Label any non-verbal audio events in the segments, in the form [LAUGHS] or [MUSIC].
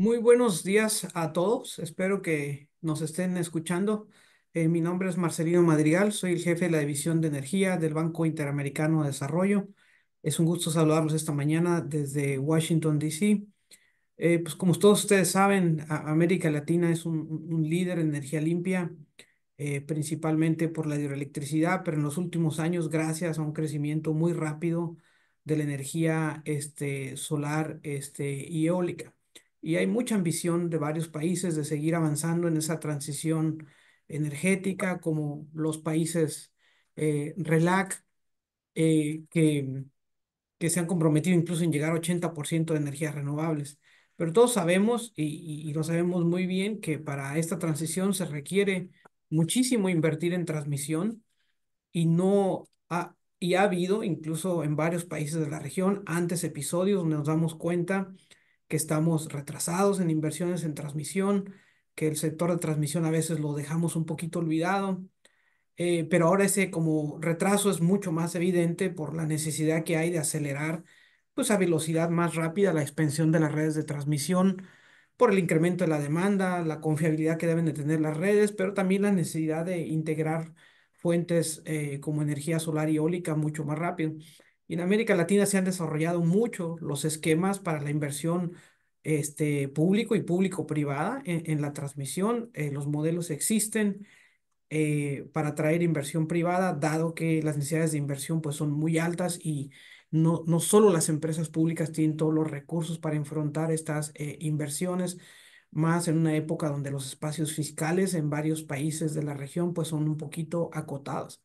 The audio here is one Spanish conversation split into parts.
Muy buenos días a todos. Espero que nos estén escuchando. Eh, mi nombre es Marcelino Madrigal, soy el jefe de la División de Energía del Banco Interamericano de Desarrollo. Es un gusto saludarlos esta mañana desde Washington, D.C. Eh, pues como todos ustedes saben, América Latina es un, líder en energía limpia, eh, principalmente por la hidroelectricidad, pero en los últimos años, gracias a un crecimiento muy rápido de la energía este, solar este, y eólica y hay mucha ambición de varios países de seguir avanzando en esa transición energética, como los países eh, RELAC, eh, que, que se han comprometido incluso en llegar a 80% de energías renovables. Pero todos sabemos, y, y, lo sabemos muy bien, que para esta transición se requiere muchísimo invertir en transmisión y no ha, y ha habido incluso en varios países de la región antes episodios donde nos damos cuenta que estamos retrasados en inversiones en transmisión, que el sector de transmisión a veces lo dejamos un poquito olvidado, eh, pero ahora ese como retraso es mucho más evidente por la necesidad que hay de acelerar pues a velocidad más rápida la expansión de las redes de transmisión, por el incremento de la demanda, la confiabilidad que deben de tener las redes, pero también la necesidad de integrar fuentes eh, como energía solar y eólica mucho más rápido. Y en América Latina se han desarrollado mucho los esquemas para la inversión este, público y público-privada en, la transmisión. Eh, los modelos existen eh, para atraer inversión privada, dado que las necesidades de inversión pues, son muy altas y no, no solo las empresas públicas tienen todos los recursos para enfrentar estas eh, inversiones, más en una época donde los espacios fiscales en varios países de la región pues, son un poquito acotados.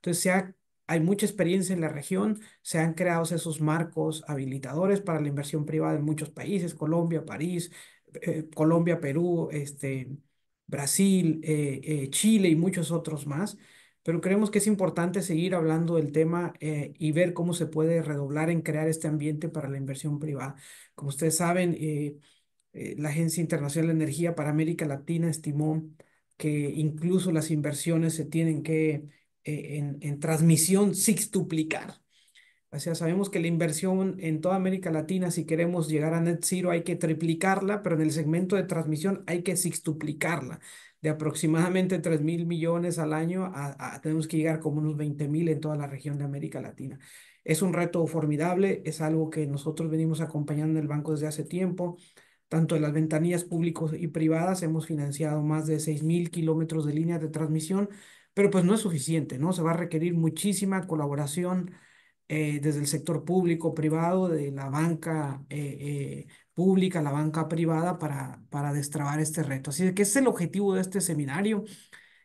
Entonces se ha hay mucha experiencia en la región, se han creado esos marcos habilitadores para la inversión privada en muchos países, Colombia, París, eh, Colombia, Perú, este, Brasil, eh, eh, Chile y muchos otros más. Pero creemos que es importante seguir hablando del tema y ver cómo se puede redoblar en crear este ambiente para la inversión privada. Como ustedes saben, la Agencia Internacional de Energía para América Latina estimó que incluso las inversiones se tienen que en, en transmisión sextuplicar. O sea, sabemos que la inversión en toda América Latina, si queremos llegar a net zero, hay que triplicarla, pero en el segmento de transmisión hay que sextuplicarla. De aproximadamente 3 mil millones al año, a, tenemos que llegar como unos 20 mil en toda la región de América Latina. Es un reto formidable, es algo que nosotros venimos acompañando en el banco desde hace tiempo. Tanto en las ventanillas públicas y privadas hemos financiado más de 6 mil kilómetros de líneas de transmisión pero pues no es suficiente, ¿no? Se va a requerir muchísima colaboración eh, desde el sector público, privado, de la banca eh, eh, pública, la banca privada, para, para destrabar este reto. Así que es el objetivo de este seminario,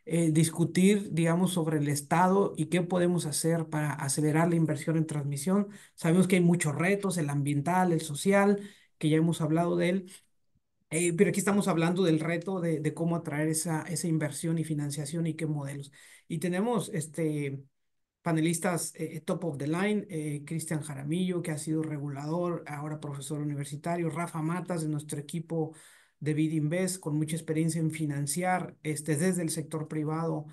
discutir, digamos, sobre el Estado y qué podemos hacer para acelerar la inversión en transmisión. Sabemos que hay muchos retos, el ambiental, el social, que ya hemos hablado de él, eh, pero aquí estamos hablando del reto de, cómo atraer esa, inversión y financiación y qué modelos. Y tenemos este, panelistas eh, top of the line, eh, Cristian Jaramillo, que ha sido regulador, ahora profesor universitario, Rafa Matas de nuestro equipo de BidInvest, con mucha experiencia en financiar este, desde el sector privado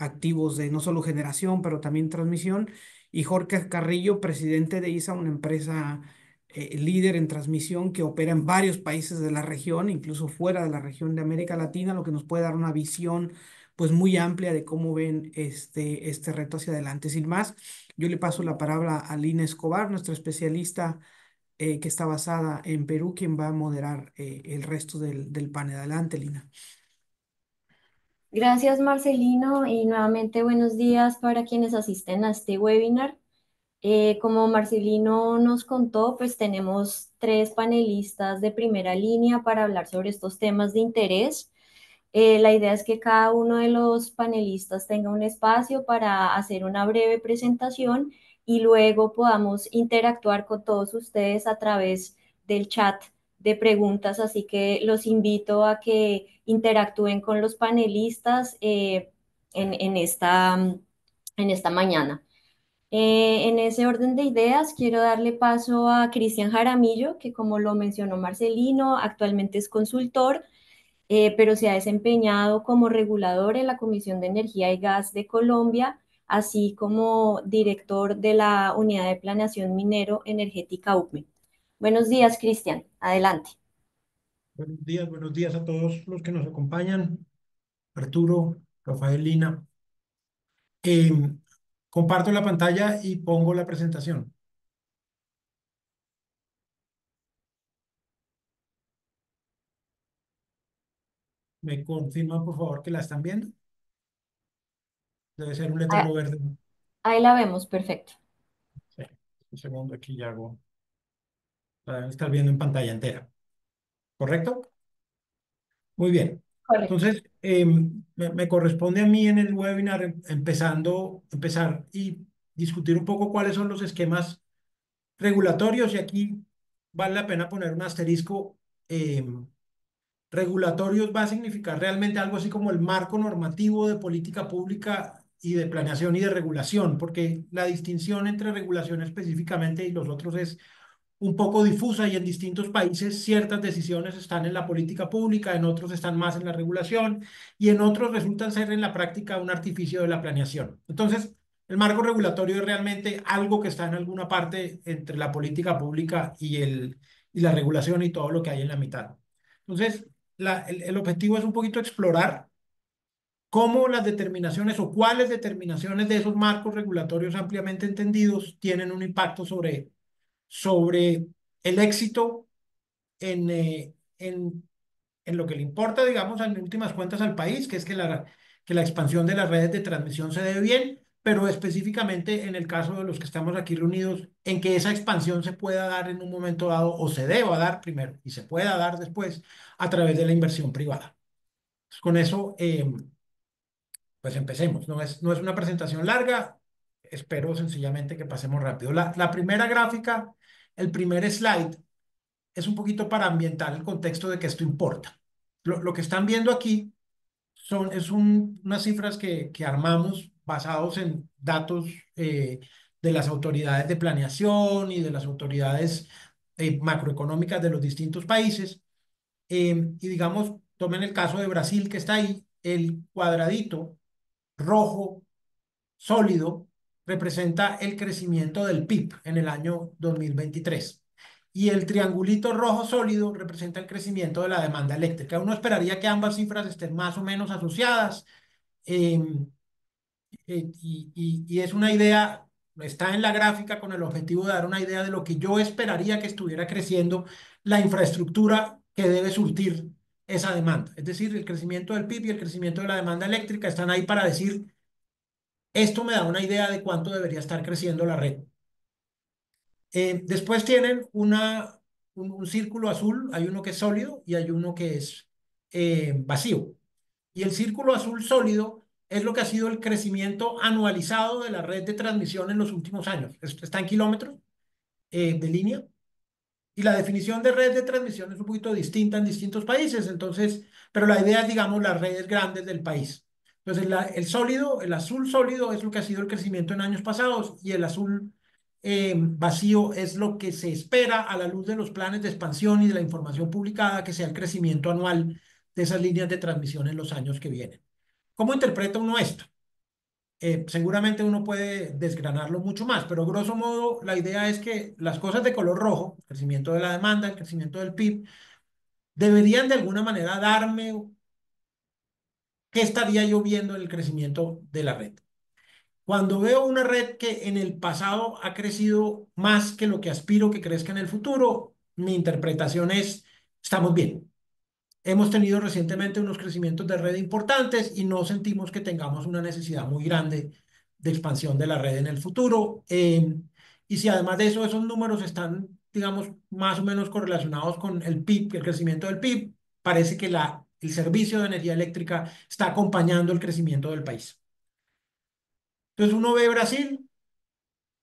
activos de no solo generación, pero también transmisión, y Jorge Carrillo, presidente de ISA, una empresa eh, líder en transmisión que opera en varios países de la región, incluso fuera de la región de América Latina, lo que nos puede dar una visión pues muy amplia de cómo ven este, este reto hacia adelante. Sin más, yo le paso la palabra a Lina Escobar, nuestra especialista eh, que está basada en Perú, quien va a moderar eh, el resto del, del panel. Adelante, Lina. Gracias, Marcelino, y nuevamente buenos días para quienes asisten a este webinar. Eh, como Marcelino nos contó, pues tenemos tres panelistas de primera línea para hablar sobre estos temas de interés. Eh, la idea es que cada uno de los panelistas tenga un espacio para hacer una breve presentación y luego podamos interactuar con todos ustedes a través del chat de preguntas. Así que los invito a que interactúen con los panelistas eh, en esta mañana. Eh, en ese orden de ideas, quiero darle paso a Cristian Jaramillo, que como lo mencionó Marcelino, actualmente es consultor, eh, pero se ha desempeñado como regulador en la Comisión de Energía y Gas de Colombia, así como director de la Unidad de Planeación Minero Energética UPME. Buenos días, Cristian. Adelante. Buenos días, buenos días a todos los que nos acompañan. Arturo, Rafaelina. Eh, Comparto la pantalla y pongo la presentación. ¿Me confirman, por favor, que la están viendo? Debe ser un letrero ah, verde. Ahí la vemos, perfecto. un segundo, aquí ya hago. La deben estar viendo en pantalla entera. ¿Correcto? Muy bien. Entonces, em, me, corresponde a mí en el webinar em, empezando, empezar y discutir un poco cuáles son los esquemas regulatorios y aquí vale la pena poner un asterisco. Em, regulatorios va a significar realmente algo así como el marco normativo de política pública y de planeación y de regulación, porque la distinción entre regulación específicamente y los otros es un poco difusa y en distintos países ciertas decisiones están en la política pública, en otros están más en la regulación y en otros resultan ser en la práctica un artificio de la planeación. Entonces, el marco regulatorio es realmente algo que está en alguna parte entre la política pública y, el, y la regulación y todo lo que hay en la mitad. Entonces, la, el, el objetivo es un poquito explorar cómo las determinaciones o cuáles determinaciones de esos marcos regulatorios ampliamente entendidos tienen un impacto sobre sobre el éxito eh, en, en, lo que le importa, digamos, en últimas cuentas al país, que es que la, que la expansión de las redes de transmisión se dé bien, pero específicamente en el caso de los que estamos aquí reunidos, en que esa expansión se pueda dar en un momento dado o se deba dar primero y se pueda dar después a través de la inversión privada. con eso, eh, pues empecemos. No es, no es una presentación larga, espero sencillamente que pasemos rápido. La, la primera gráfica el primer slide es un poquito para ambientar el contexto de que esto importa. Lo, que están viendo aquí son es un, unas cifras que, que, armamos basados en datos eh, de las autoridades de planeación y de las autoridades eh, macroeconómicas de los distintos países. Eh, y digamos, tomen el caso de Brasil que está ahí, el cuadradito rojo sólido representa el crecimiento del PIB en el año 2023. Y el triangulito rojo sólido representa el crecimiento de la demanda eléctrica. Uno esperaría que ambas cifras estén más o menos asociadas. Em, eh, y, y es una idea, está en la gráfica con el objetivo de dar una idea de lo que yo esperaría que estuviera creciendo la infraestructura que debe surtir esa demanda. Es decir, el crecimiento del PIB y el crecimiento de la demanda eléctrica están ahí para decir esto me da una idea de cuánto debería estar creciendo la red. Eh, después tienen un, círculo azul, hay uno que es sólido y hay uno que es eh, vacío. Y el círculo azul sólido es lo que ha sido el crecimiento anualizado de la red de transmisión en los últimos años. está en kilómetros eh, de línea. Y la definición de red de transmisión es un poquito distinta en distintos países, entonces, pero la idea es, digamos, las redes grandes del país. Entonces, el sólido, el azul sólido es lo que ha sido el crecimiento en años pasados y el azul eh, vacío es lo que se espera a la luz de los planes de expansión y de la información publicada, que sea el crecimiento anual de esas líneas de transmisión en los años que vienen. ¿Cómo interpreta uno esto? Eh, seguramente uno puede desgranarlo mucho más, pero grosso modo la idea es que las cosas de color rojo, el crecimiento de la demanda, el crecimiento del PIB, deberían de alguna manera darme estaría yo viendo el crecimiento de la red? Cuando veo una red que en el pasado ha crecido más que lo que aspiro que crezca en el futuro, mi interpretación es, estamos bien. Hemos tenido recientemente unos crecimientos de red importantes y no sentimos que tengamos una necesidad muy grande de expansión de la red en el futuro. Eh, y si además de eso esos números están, digamos, más o menos correlacionados con el PIB, el crecimiento del PIB, parece que la el servicio de energía eléctrica está acompañando el crecimiento del país. Entonces uno ve Brasil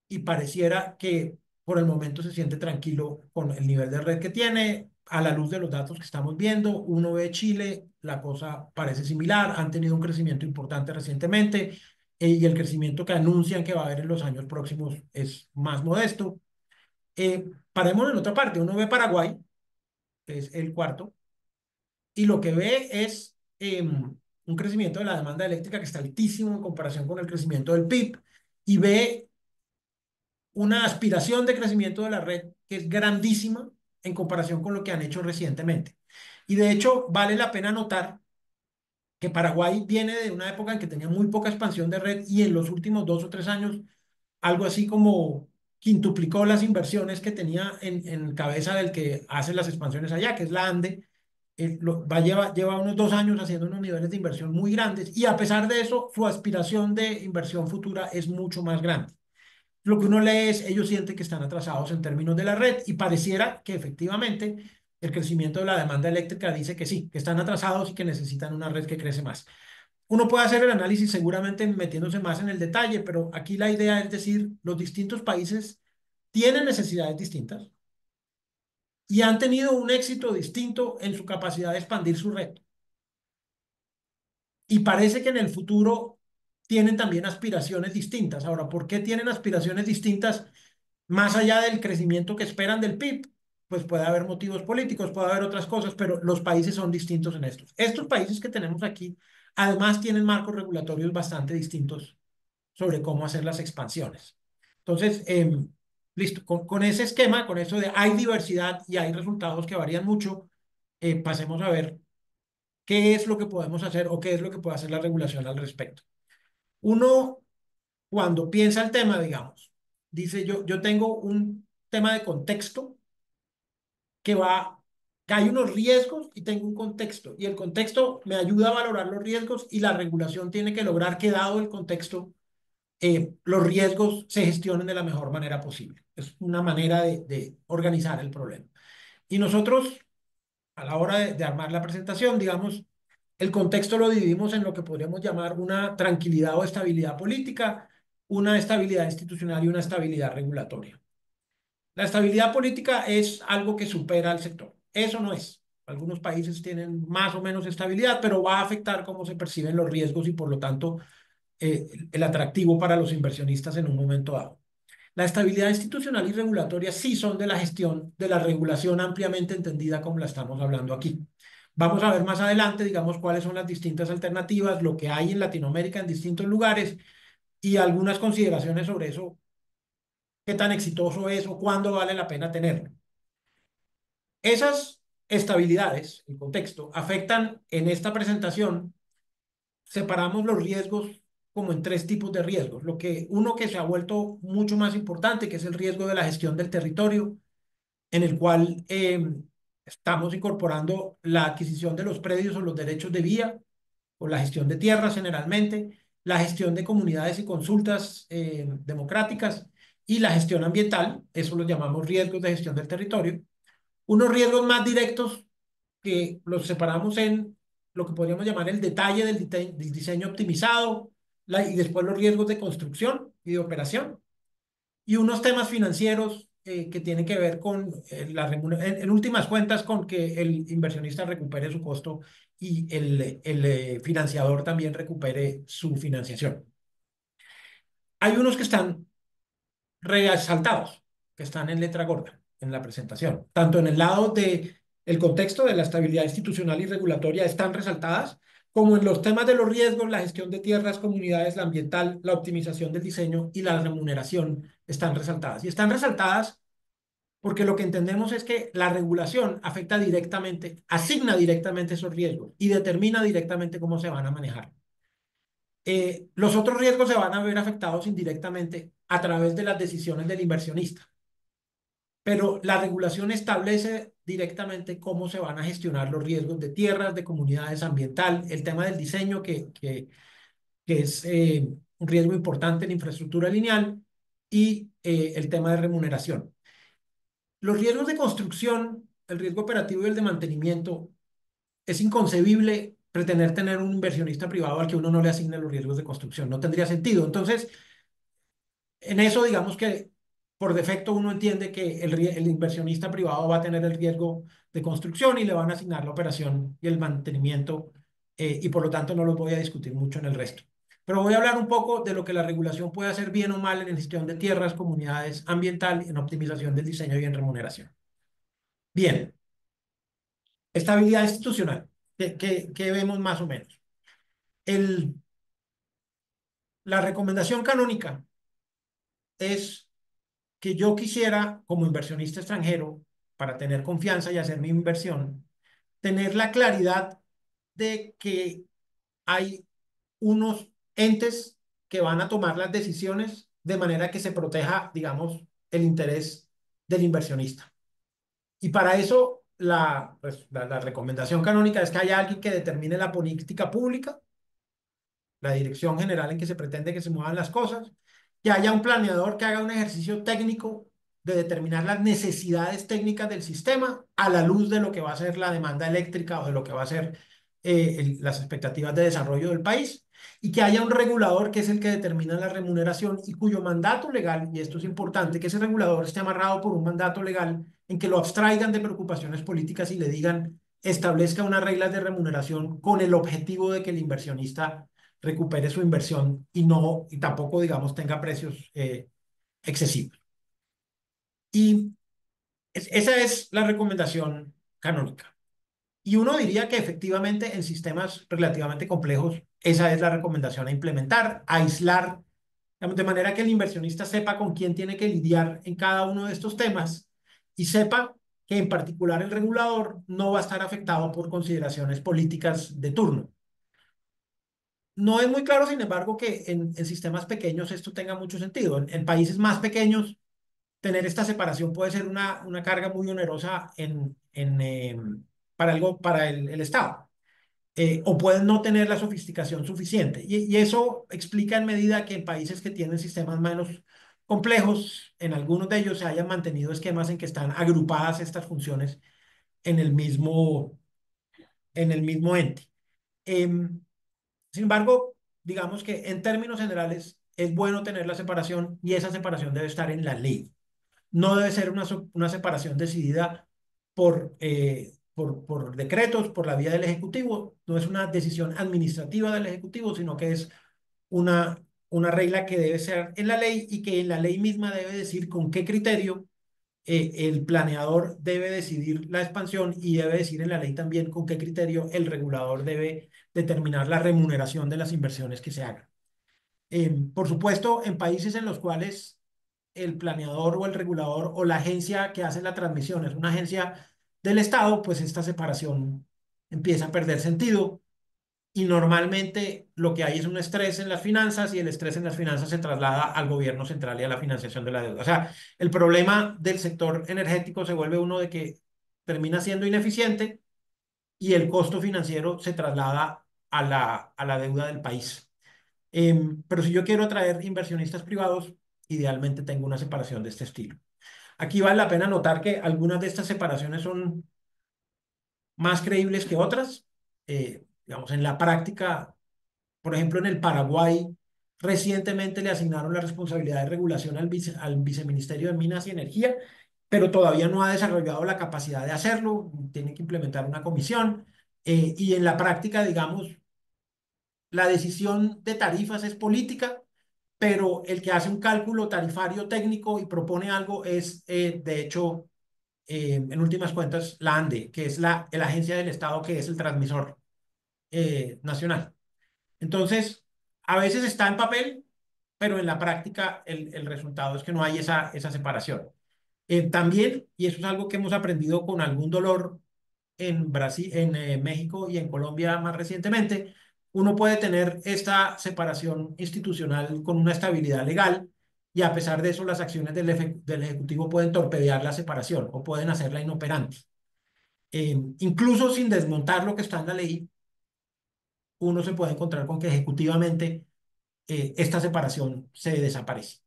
y pareciera que por el momento se siente tranquilo con el nivel de red que tiene, a la luz de los datos que estamos viendo, uno ve Chile, la cosa parece similar, han tenido un crecimiento importante recientemente eh, y el crecimiento que anuncian que va a haber en los años próximos es más modesto. Eh, paremos en otra parte, uno ve Paraguay, que es el cuarto, y lo que ve es em, un crecimiento de la demanda eléctrica que está altísimo en comparación con el crecimiento del PIB y ve una aspiración de crecimiento de la red que es grandísima en comparación con lo que han hecho recientemente. Y de hecho, vale la pena notar que Paraguay viene de una época en que tenía muy poca expansión de red y en los últimos dos o tres años algo así como quintuplicó las inversiones que tenía en, en cabeza del que hace las expansiones allá, que es la ANDE, eh, va lleva lleva unos dos años haciendo unos niveles de inversión muy grandes y a pesar de eso, su aspiración de inversión futura es mucho más grande. Lo que uno lee es, ellos sienten que están atrasados en términos de la red y pareciera que efectivamente el crecimiento de la demanda eléctrica dice que sí, que están atrasados y que necesitan una red que crece más. Uno puede hacer el análisis seguramente metiéndose más en el detalle, pero aquí la idea es decir, los distintos países tienen necesidades distintas, y han tenido un éxito distinto en su capacidad de expandir su red. Y parece que en el futuro tienen también aspiraciones distintas. Ahora, ¿por qué tienen aspiraciones distintas más allá del crecimiento que esperan del PIB? Pues puede haber motivos políticos, puede haber otras cosas, pero los países son distintos en estos. Estos países que tenemos aquí, además, tienen marcos regulatorios bastante distintos sobre cómo hacer las expansiones. Entonces, em, Listo, con, ese esquema, con eso de hay diversidad y hay resultados que varían mucho, eh, pasemos a ver qué es lo que podemos hacer o qué es lo que puede hacer la regulación al respecto. Uno, cuando piensa el tema, digamos, dice yo, yo tengo un tema de contexto que va, que hay unos riesgos y tengo un contexto, y el contexto me ayuda a valorar los riesgos y la regulación tiene que lograr que dado el contexto eh, los riesgos se gestionen de la mejor manera posible. Es una manera de, organizar el problema. Y nosotros, a la hora de, de, armar la presentación, digamos, el contexto lo dividimos en lo que podríamos llamar una tranquilidad o estabilidad política, una estabilidad institucional y una estabilidad regulatoria. La estabilidad política es algo que supera al sector. Eso no es. Algunos países tienen más o menos estabilidad, pero va a afectar cómo se perciben los riesgos y por lo tanto eh, el atractivo para los inversionistas en un momento dado. La estabilidad institucional y regulatoria sí son de la gestión, de la regulación ampliamente entendida como la estamos hablando aquí. Vamos a ver más adelante, digamos, cuáles son las distintas alternativas, lo que hay en Latinoamérica en distintos lugares y algunas consideraciones sobre eso, qué tan exitoso es o cuándo vale la pena tenerlo. Esas estabilidades, el contexto, afectan en esta presentación, separamos los riesgos como en tres tipos de riesgos. Lo que, uno que se ha vuelto mucho más importante, que es el riesgo de la gestión del territorio, en el cual em, estamos incorporando la adquisición de los predios o los derechos de vía, o la gestión de tierras generalmente, la gestión de comunidades y consultas em, democráticas y la gestión ambiental, eso lo llamamos riesgos de gestión del territorio. Unos riesgos más directos que los separamos en lo que podríamos llamar el detalle del, del diseño optimizado, y después los riesgos de construcción y de operación, y unos temas financieros eh, que tienen que ver con eh, la en, últimas cuentas, con que el inversionista recupere su costo y el, el eh, financiador también recupere su financiación. Hay unos que están resaltados, que están en letra gorda en la presentación, tanto en el lado de el contexto de la estabilidad institucional y regulatoria están resaltadas, como en los temas de los riesgos, la gestión de tierras, comunidades, la ambiental, la optimización del diseño y la remuneración están resaltadas. Y están resaltadas porque lo que entendemos es que la regulación afecta directamente, asigna directamente esos riesgos y determina directamente cómo se van a manejar. Eh, los otros riesgos se van a ver afectados indirectamente a través de las decisiones del inversionista pero la regulación establece directamente cómo se van a gestionar los riesgos de tierras, de comunidades ambiental, el tema del diseño, que, que, es eh, un riesgo importante en infraestructura lineal, y eh, el tema de remuneración. Los riesgos de construcción, el riesgo operativo y el de mantenimiento, es inconcebible pretender tener un inversionista privado al que uno no le asigne los riesgos de construcción. No tendría sentido. Entonces, en eso digamos que por defecto uno entiende que el, inversionista privado va a tener el riesgo de construcción y le van a asignar la operación y el mantenimiento eh, y por lo tanto no lo voy a discutir mucho en el resto. Pero voy a hablar un poco de lo que la regulación puede hacer bien o mal en gestión de tierras, comunidades ambiental, en optimización del diseño y en remuneración. Bien, estabilidad institucional, ¿qué, vemos más o menos? El, la recomendación canónica es yo quisiera como inversionista extranjero, para tener confianza y hacer mi inversión, tener la claridad de que hay unos entes que van a tomar las decisiones de manera que se proteja, digamos, el interés del inversionista. Y para eso la, pues, la, recomendación canónica es que haya alguien que determine la política pública, la dirección general en que se pretende que se muevan las cosas, que haya un planeador que haga un ejercicio técnico de determinar las necesidades técnicas del sistema a la luz de lo que va a ser la demanda eléctrica o de lo que va a ser eh, las expectativas de desarrollo del país y que haya un regulador que es el que determina la remuneración y cuyo mandato legal, y esto es importante, que ese regulador esté amarrado por un mandato legal en que lo abstraigan de preocupaciones políticas y le digan establezca unas reglas de remuneración con el objetivo de que el inversionista recupere su inversión y no y tampoco digamos tenga precios eh, excesivos y esa es la recomendación canónica y uno diría que efectivamente en sistemas relativamente complejos esa es la recomendación a implementar aislar de manera que el inversionista sepa con quién tiene que lidiar en cada uno de estos temas y sepa que en particular el regulador no va a estar afectado por consideraciones políticas de turno no es muy claro, sin embargo, que en, sistemas pequeños esto tenga mucho sentido. En, países más pequeños, tener esta separación puede ser una, una carga muy onerosa en, en, em, para, algo, para el, Estado. Eh, o pueden no tener la sofisticación suficiente. Y, eso explica en medida que en países que tienen sistemas menos complejos, en algunos de ellos se hayan mantenido esquemas en que están agrupadas estas funciones en el mismo, en el mismo ente. Em, sin embargo, digamos que en términos generales es bueno tener la separación y esa separación debe estar en la ley. No debe ser una, una separación decidida por, eh, por, por decretos, por la vía del Ejecutivo. No es una decisión administrativa del Ejecutivo, sino que es una, una regla que debe ser en la ley y que en la ley misma debe decir con qué criterio eh, el planeador debe decidir la expansión y debe decir en la ley también con qué criterio el regulador debe determinar la remuneración de las inversiones que se hagan. Eh, por supuesto, en países en los cuales el planeador o el regulador o la agencia que hace la transmisión es una agencia del Estado, pues esta separación empieza a perder sentido y normalmente lo que hay es un estrés en las finanzas y el estrés en las finanzas se traslada al gobierno central y a la financiación de la deuda. O sea, el problema del sector energético se vuelve uno de que termina siendo ineficiente y el costo financiero se traslada a la, a la deuda del país. Em, pero si yo quiero atraer inversionistas privados, idealmente tengo una separación de este estilo. Aquí vale la pena notar que algunas de estas separaciones son más creíbles que otras. Eh, digamos, en la práctica, por ejemplo, en el Paraguay, recientemente le asignaron la responsabilidad de regulación al, viceministerio de Minas y Energía, pero todavía no ha desarrollado la capacidad de hacerlo, tiene que implementar una comisión. Eh, y en la práctica, digamos, la decisión de tarifas es política, pero el que hace un cálculo tarifario técnico y propone algo es, eh, de hecho, eh, en últimas cuentas, la ANDE, que es la, la agencia del Estado que es el transmisor. Eh, nacional. Entonces, a veces está en papel, pero en la práctica el, el resultado es que no hay esa, esa separación. Eh, también, y eso es algo que hemos aprendido con algún dolor en, Brasil, en eh, México y en Colombia más recientemente, uno puede tener esta separación institucional con una estabilidad legal y a pesar de eso las acciones del, del Ejecutivo pueden torpedear la separación o pueden hacerla inoperante. incluso sin desmontar lo que está en la ley, uno se puede encontrar con que ejecutivamente eh, esta separación se desaparece.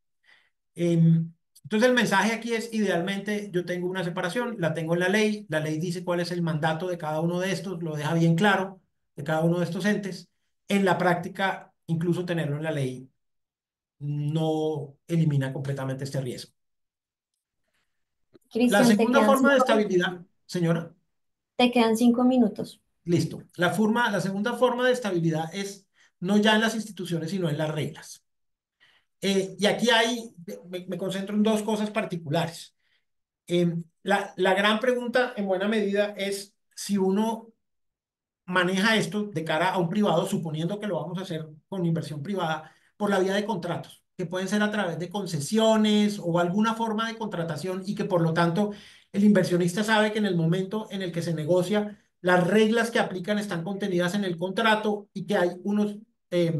Em, entonces el mensaje aquí es, idealmente yo tengo una separación, la tengo en la ley, la ley dice cuál es el mandato de cada uno de estos, lo deja bien claro, de cada uno de estos entes. En la práctica, incluso tenerlo en la ley no elimina completamente este riesgo. la segunda forma de estabilidad, señora. Te quedan cinco minutos. Listo. La, forma, la segunda forma de estabilidad es no ya en las instituciones, sino en las reglas. Eh, y aquí hay, me, concentro en dos cosas particulares. Em, la, la gran pregunta, en buena medida, es si uno maneja esto de cara a un privado, suponiendo que lo vamos a hacer con inversión privada, por la vía de contratos, que pueden ser a través de concesiones o alguna forma de contratación y que por lo tanto el inversionista sabe que en el momento en el que se negocia las reglas que aplican están contenidas en el contrato y que hay unos eh,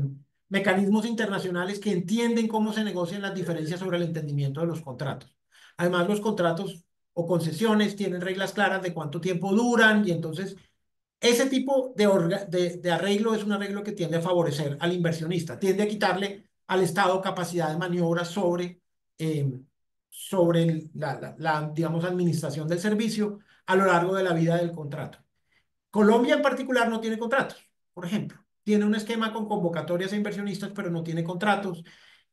mecanismos internacionales que entienden cómo se negocian las diferencias sobre el entendimiento de los contratos. Además, los contratos o concesiones tienen reglas claras de cuánto tiempo duran y entonces ese tipo de, arreglo es un arreglo que tiende a favorecer al inversionista, tiende a quitarle al Estado capacidad de maniobra sobre, eh, sobre la, la, digamos, administración del servicio a lo largo de la vida del contrato. Colombia en particular no tiene contratos, por ejemplo. Tiene un esquema con convocatorias a inversionistas, pero no tiene contratos.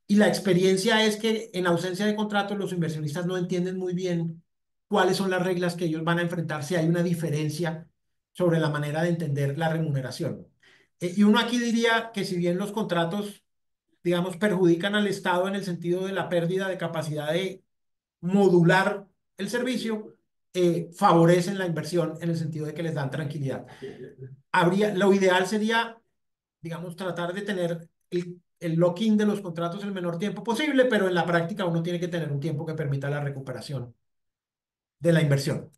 Y la experiencia es que en ausencia de contratos los inversionistas no entienden muy bien cuáles son las reglas que ellos van a enfrentar si hay una diferencia sobre la manera de entender la remuneración. Eh, y uno aquí diría que si bien los contratos, digamos, perjudican al Estado en el sentido de la pérdida de capacidad de modular el servicio, eh, favorecen la inversión en el sentido de que les dan tranquilidad. Habría, lo ideal sería, digamos, tratar de tener el, el lock-in de los contratos el menor tiempo posible, pero en la práctica uno tiene que tener un tiempo que permita la recuperación de la inversión.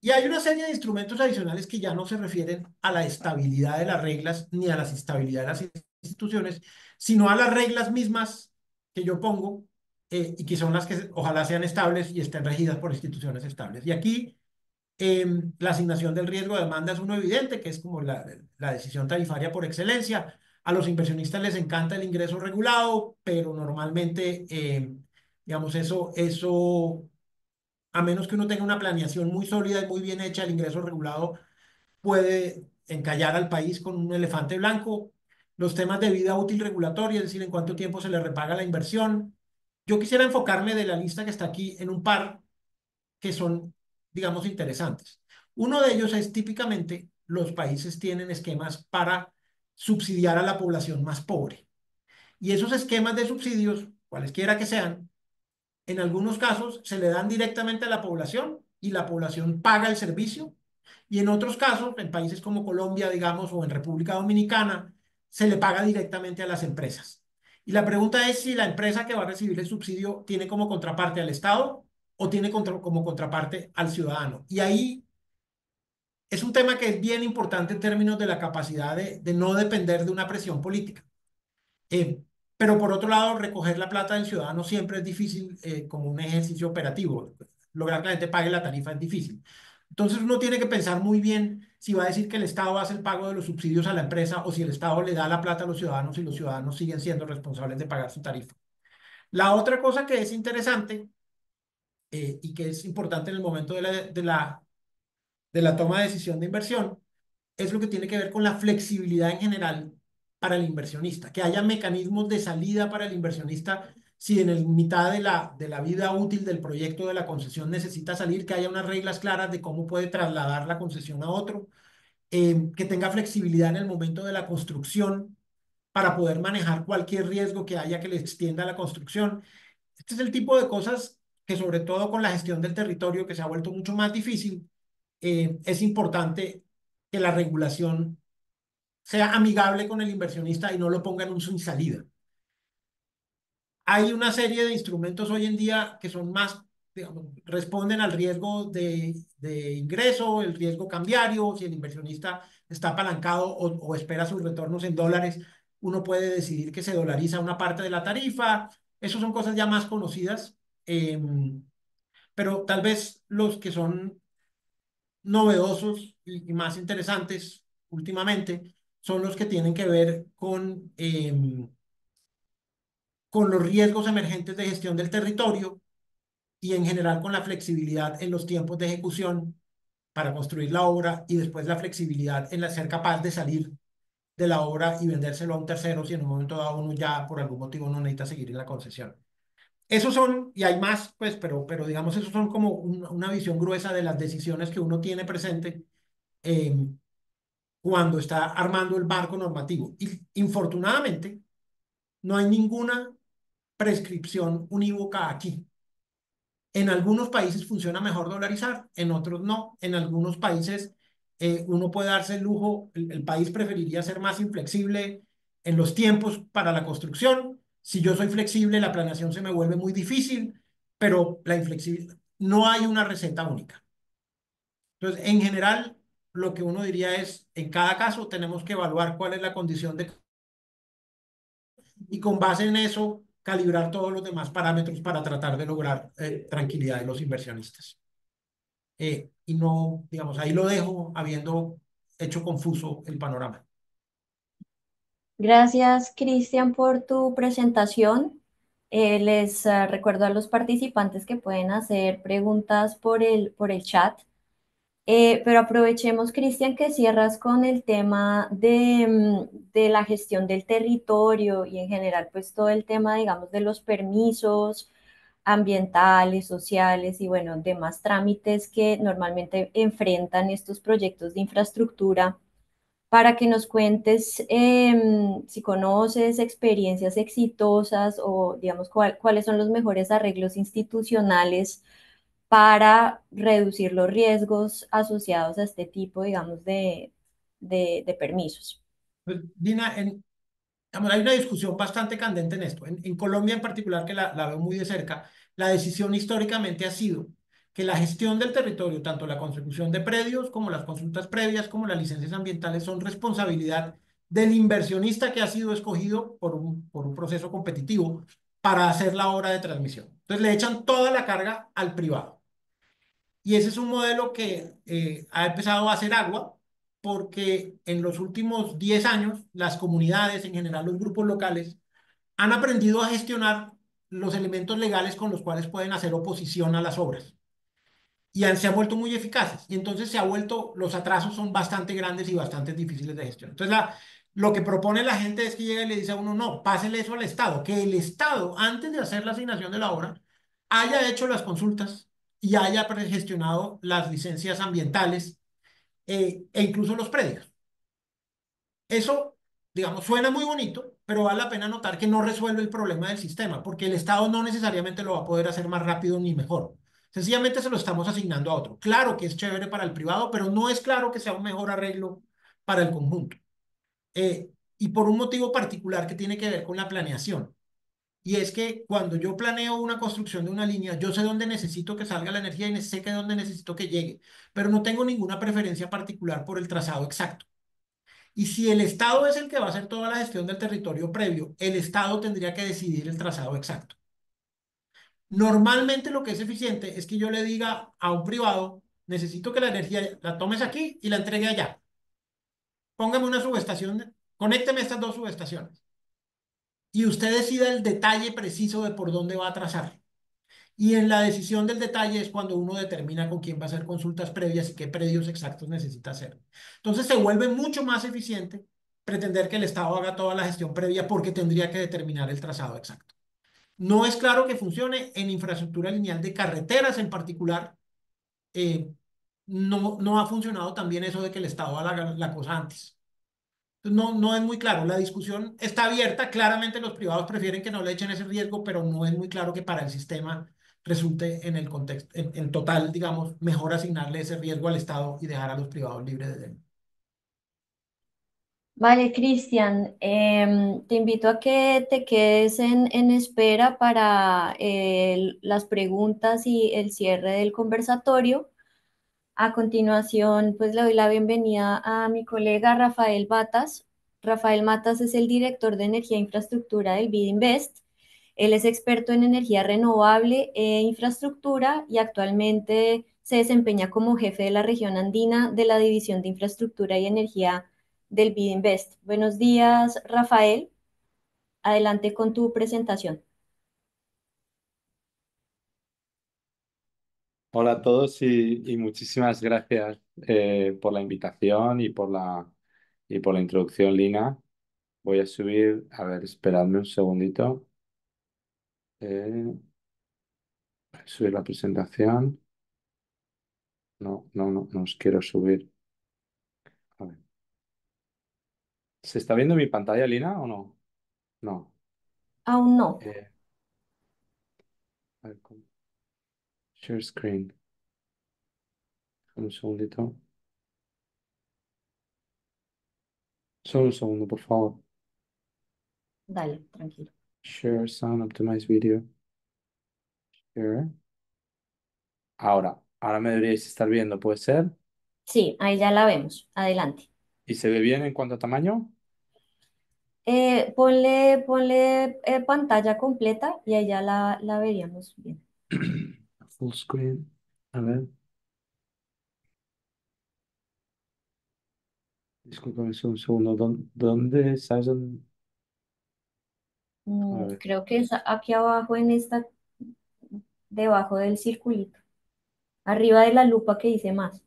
Y hay una serie de instrumentos adicionales que ya no se refieren a la estabilidad de las reglas ni a la estabilidad de las instituciones, sino a las reglas mismas que yo pongo eh, y que son las que ojalá sean estables y estén regidas por instituciones estables. Y aquí em, la asignación del riesgo de demanda es uno evidente, que es como la, la decisión tarifaria por excelencia. A los inversionistas les encanta el ingreso regulado, pero normalmente, em, digamos, eso, eso, a menos que uno tenga una planeación muy sólida y muy bien hecha, el ingreso regulado puede encallar al país con un elefante blanco. Los temas de vida útil regulatoria, es decir, en cuánto tiempo se le repaga la inversión, yo quisiera enfocarme de la lista que está aquí en un par que son, digamos, interesantes. Uno de ellos es típicamente los países tienen esquemas para subsidiar a la población más pobre. Y esos esquemas de subsidios, cualesquiera que sean, en algunos casos se le dan directamente a la población y la población paga el servicio. Y en otros casos, en países como Colombia, digamos, o en República Dominicana, se le paga directamente a las empresas. Y la pregunta es si la empresa que va a recibir el subsidio tiene como contraparte al Estado o tiene como contraparte al ciudadano. Y ahí es un tema que es bien importante en términos de la capacidad de, no depender de una presión política. Eh, pero por otro lado, recoger la plata del ciudadano siempre es difícil eh, como un ejercicio operativo. Lograr que la gente pague la tarifa es difícil. Entonces uno tiene que pensar muy bien si va a decir que el Estado hace el pago de los subsidios a la empresa o si el Estado le da la plata a los ciudadanos y los ciudadanos siguen siendo responsables de pagar su tarifa. La otra cosa que es interesante eh, y que es importante en el momento de la, de, la, de la toma de decisión de inversión es lo que tiene que ver con la flexibilidad en general para el inversionista, que haya mecanismos de salida para el inversionista si en el mitad de la, de la vida útil del proyecto de la concesión necesita salir, que haya unas reglas claras de cómo puede trasladar la concesión a otro, em, que tenga flexibilidad en el momento de la construcción para poder manejar cualquier riesgo que haya que le extienda la construcción. Este es el tipo de cosas que sobre todo con la gestión del territorio, que se ha vuelto mucho más difícil, em, es importante que la regulación sea amigable con el inversionista y no lo ponga en un sin salida. Hay una serie de instrumentos hoy en día que son más, digamos, responden al riesgo de, de ingreso, el riesgo cambiario, si el inversionista está apalancado o, espera sus retornos en dólares, uno puede decidir que se dolariza una parte de la tarifa. Esas son cosas ya más conocidas, em, pero tal vez los que son novedosos y más interesantes últimamente son los que tienen que ver con em, con los riesgos emergentes de gestión del territorio y en general con la flexibilidad en los tiempos de ejecución para construir la obra y después la flexibilidad en la ser capaz de salir de la obra y vendérselo a un tercero si en un momento dado uno ya por algún motivo no necesita seguir en la concesión. Esos son, y hay más, pues, pero, pero digamos, esos son como una visión gruesa de las decisiones que uno tiene presente em, cuando está armando el barco normativo. Y infortunadamente, no hay ninguna prescripción unívoca aquí. En algunos países funciona mejor dolarizar, en otros no. En algunos países eh, uno puede darse el lujo, el, país preferiría ser más inflexible en los tiempos para la construcción. Si yo soy flexible, la planeación se me vuelve muy difícil, pero la inflexibilidad, no hay una receta única. Entonces, en general, lo que uno diría es, en cada caso tenemos que evaluar cuál es la condición de... Y con base en eso, calibrar todos los demás parámetros para tratar de lograr eh, tranquilidad de los inversionistas. Eh, y no, digamos, ahí lo dejo habiendo hecho confuso el panorama. Gracias, Cristian, por tu presentación. Eh, les recuerdo a los participantes que pueden hacer preguntas por el, por el chat. Eh, pero aprovechemos, Cristian, que cierras con el tema mm, de, la gestión del territorio y en general, pues todo el tema, digamos, de los permisos ambientales, sociales y bueno, demás trámites que normalmente enfrentan estos proyectos de infraestructura para que nos cuentes em, si conoces experiencias exitosas o digamos cuáles son los mejores arreglos institucionales para reducir los riesgos asociados a este tipo, digamos, de, de, permisos. Pues, Dina, en, hay una discusión bastante candente en esto. En, Colombia en particular, que la, veo muy de cerca, la decisión históricamente ha sido que la gestión del territorio, tanto la construcción de predios como las consultas previas, como las licencias ambientales, son responsabilidad del inversionista que ha sido escogido por un, por un proceso competitivo para hacer la obra de transmisión. Entonces le echan toda la carga al privado. Y ese es un modelo que eh, ha empezado a hacer agua porque en los últimos 10 años las comunidades, en general los grupos locales, han aprendido a gestionar los elementos legales con los cuales pueden hacer oposición a las obras. Y han, se han vuelto muy eficaces. Y entonces se ha vuelto, los atrasos son bastante grandes y bastante difíciles de gestionar. Entonces lo que propone la gente es que llegue y le dice a uno, no, pásele eso al Estado, que el Estado, antes de hacer la asignación de la obra, haya hecho las consultas y haya gestionado las licencias ambientales eh, e incluso los predios. Eso, digamos, suena muy bonito, pero vale la pena notar que no resuelve el problema del sistema, porque el Estado no necesariamente lo va a poder hacer más rápido ni mejor. Sencillamente se lo estamos asignando a otro. Claro que es chévere para el privado, pero no es claro que sea un mejor arreglo para el conjunto. Eh, y por un motivo particular que tiene que ver con la planeación. Y es que cuando yo planeo una construcción de una línea, yo sé dónde necesito que salga la energía y sé que dónde necesito que llegue, pero no tengo ninguna preferencia particular por el trazado exacto. Y si el Estado es el que va a hacer toda la gestión del territorio previo, el Estado tendría que decidir el trazado exacto. Normalmente lo que es eficiente es que yo le diga a un privado, necesito que la energía la tomes aquí y la entregue allá. Póngame una subestación, conécteme estas dos subestaciones y usted decide el detalle preciso de por dónde va a trazar. Y en la decisión del detalle es cuando uno determina con quién va a hacer consultas previas y qué predios exactos necesita hacer. Entonces se vuelve mucho más eficiente pretender que el Estado haga toda la gestión previa porque tendría que determinar el trazado exacto. No es claro que funcione en infraestructura lineal de carreteras en particular. Eh, no, no ha funcionado también eso de que el Estado haga la cosa antes no, no es muy claro. La discusión está abierta. Claramente los privados prefieren que no le echen ese riesgo, pero no es muy claro que para el sistema resulte en el contexto, en, total, digamos, mejor asignarle ese riesgo al Estado y dejar a los privados libres de él. Vale, Cristian, em, te invito a que te quedes en, espera para eh, las preguntas y el cierre del conversatorio. A continuación, pues le doy la bienvenida a mi colega Rafael Matas. Rafael Matas es el director de Energía e Infraestructura del Invest. Él es experto en energía renovable e infraestructura y actualmente se desempeña como jefe de la región andina de la División de Infraestructura y Energía del Invest. Buenos días, Rafael. Adelante con tu presentación. Hola a todos y, muchísimas gracias eh, por la invitación y por la, y por la introducción, Lina. Voy a subir, a ver, esperadme un segundito. Eh, subir la presentación. No, no, no, no os quiero subir. ¿Se está viendo mi pantalla, Lina, o no? No. Aún no. Eh, a Share screen. Un segundito. Solo un segundo, por favor. Dale, tranquilo. Share sound, optimize video. Share. Ahora, ahora me deberíais estar viendo, ¿puede ser? Sí, ahí ya la vemos. Adelante. ¿Y se ve bien en cuanto a tamaño? Eh, ponle eh, pantalla completa y ahí ya la, la veríamos bien. [CLEARS THROAT] Full screen. A ver. Disculpame un segundo. ¿Dónde está? Mm, creo que es aquí abajo en esta, debajo del circulito, arriba de la lupa que dice más.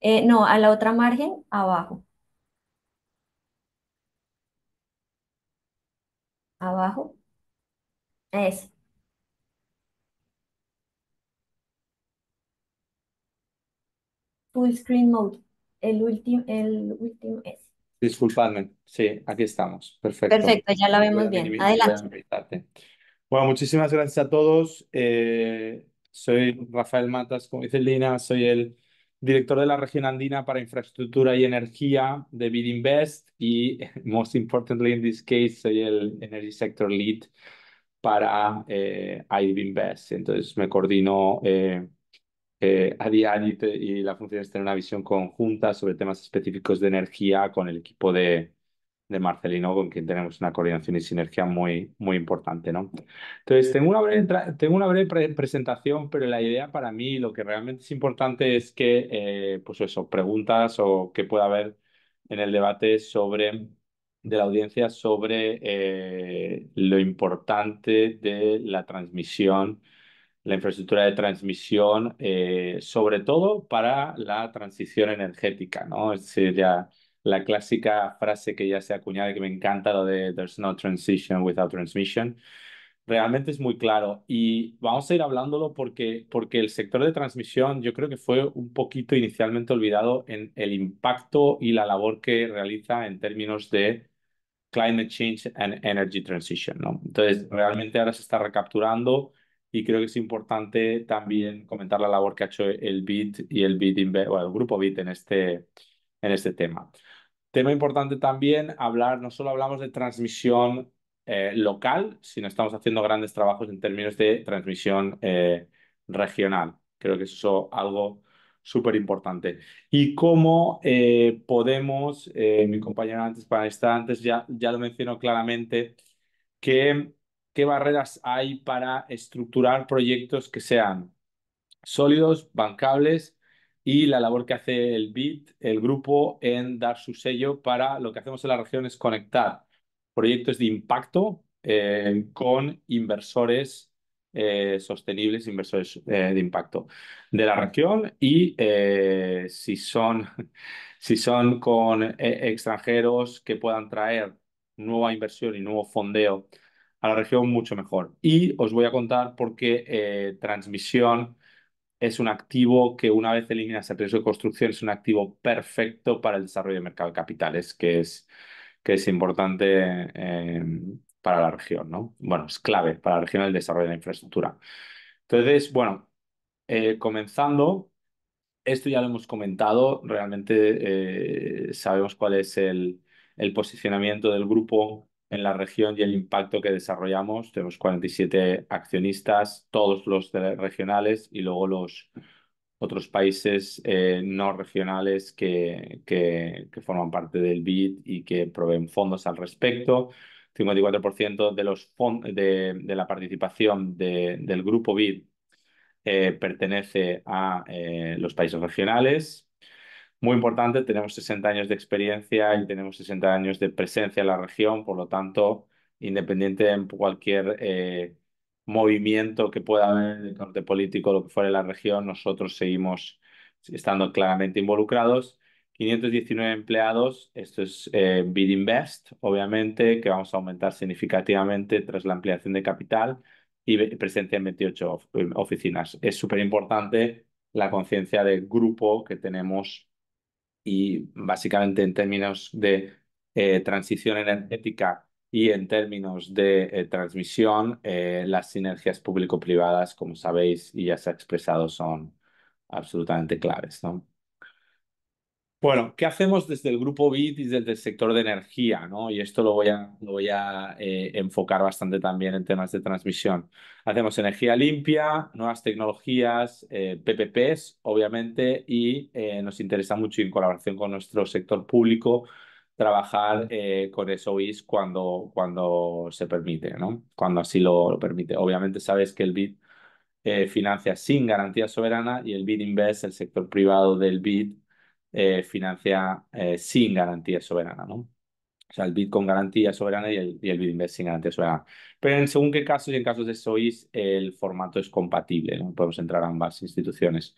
Eh, no, a la otra margen, abajo, abajo. Es, Full Screen Mode, el último, el último es. Disculpadme, sí, aquí estamos. Perfecto. Perfecto, ya la vemos bien. Adelante. Bueno, muchísimas gracias a todos. Eh, soy Rafael Matas, como dice Lina, soy el director de la región andina para infraestructura y energía de BidInvest y, [LAUGHS] most importantly in this case, soy el Energy Sector Lead para eh, Invest. Entonces me coordino eh, eh, a diario y, la función es tener una visión conjunta sobre temas específicos de energía con el equipo de, Marcelino, con quien tenemos una coordinación y sinergia muy, muy importante. ¿no? Entonces tengo una breve, tengo una breve presentación, pero la idea para mí, lo que realmente es importante es que, eh, pues eso, preguntas o que pueda haber en el debate sobre de la audiencia sobre eh, lo importante de la transmisión, la infraestructura de transmisión, eh, sobre todo para la transición energética, ¿no? Es ya la clásica frase que ya se acuñada y que me encanta, lo de there's no transition without transmission. Realmente es muy claro y vamos a ir hablándolo porque, porque el sector de transmisión yo creo que fue un poquito inicialmente olvidado en el impacto y la labor que realiza en términos de Climate Change and Energy Transition. Entonces, realmente ahora se está recapturando y creo que es importante también comentar la labor que ha hecho el BIT y el, Bit o el grupo BIT en este, en este tema. Tema importante también hablar, no solo hablamos de transmisión eh, local, sino estamos haciendo grandes trabajos en términos de transmisión eh, regional. Creo que eso es algo súper importante. Y cómo eh, podemos, eh, mi compañero antes, para estar antes ya, ya lo mencionó claramente, qué barreras hay para estructurar proyectos que sean sólidos, bancables y la labor que hace el BIT, el grupo, en dar su sello para lo que hacemos en la región es conectar proyectos de impacto eh, con inversores eh, sostenibles inversores eh, de impacto de la región y eh, si, son, [LAUGHS] si son con extranjeros que puedan traer nueva inversión y nuevo fondeo a la región, mucho mejor. Y os voy a contar por qué transmisión es un activo que una vez eliminas el riesgo de construcción es un activo perfecto para el desarrollo de mercado de capitales, que es, que es importante para la región, ¿no? Bueno, es clave para la región el desarrollo de la infraestructura. Entonces, bueno, eh, comenzando, esto ya lo hemos comentado, realmente eh, sabemos cuál es el, posicionamiento del grupo en la región y el impacto que desarrollamos. Tenemos 47 accionistas, todos los regionales y luego los otros países eh, no regionales que, que, forman parte del BID y que proveen fondos al respecto. 54% de, los de, de, la participación de, del grupo BID eh, pertenece a eh, los países regionales. Muy importante, tenemos 60 años de experiencia y tenemos 60 años de presencia en la región, por lo tanto, independiente de cualquier eh, movimiento que pueda haber de corte político, lo que fuera en la región, nosotros seguimos estando claramente involucrados 519 empleados, esto es eh, Bid Invest, obviamente, que vamos a aumentar significativamente tras la ampliación de capital y presencia en 28 em, oficinas. Es súper importante la conciencia del grupo que tenemos y básicamente en términos de eh, transición energética y en términos de eh, transmisión, las sinergias público-privadas, como sabéis y ya se ha expresado, son absolutamente claves. ¿no? Bueno, ¿qué hacemos desde el grupo BIT y desde el sector de energía? ¿no? Y esto lo voy a, lo voy a eh, enfocar bastante también en temas de transmisión. Hacemos energía limpia, nuevas tecnologías, eh, PPPs, obviamente, y eh, nos interesa mucho en colaboración con nuestro sector público trabajar con SOIs cuando, cuando se permite, ¿no? cuando así lo, permite. Obviamente sabes que el BIT financia sin garantía soberana y el BIT Invest, el sector privado del BIT, eh, financia eh, sin garantía soberana, ¿no? O sea, el BID con garantía soberana y el, BID sin garantía soberana. Pero en según qué casos y en casos de SOIs, el formato es compatible, ¿no? Podemos entrar a ambas instituciones.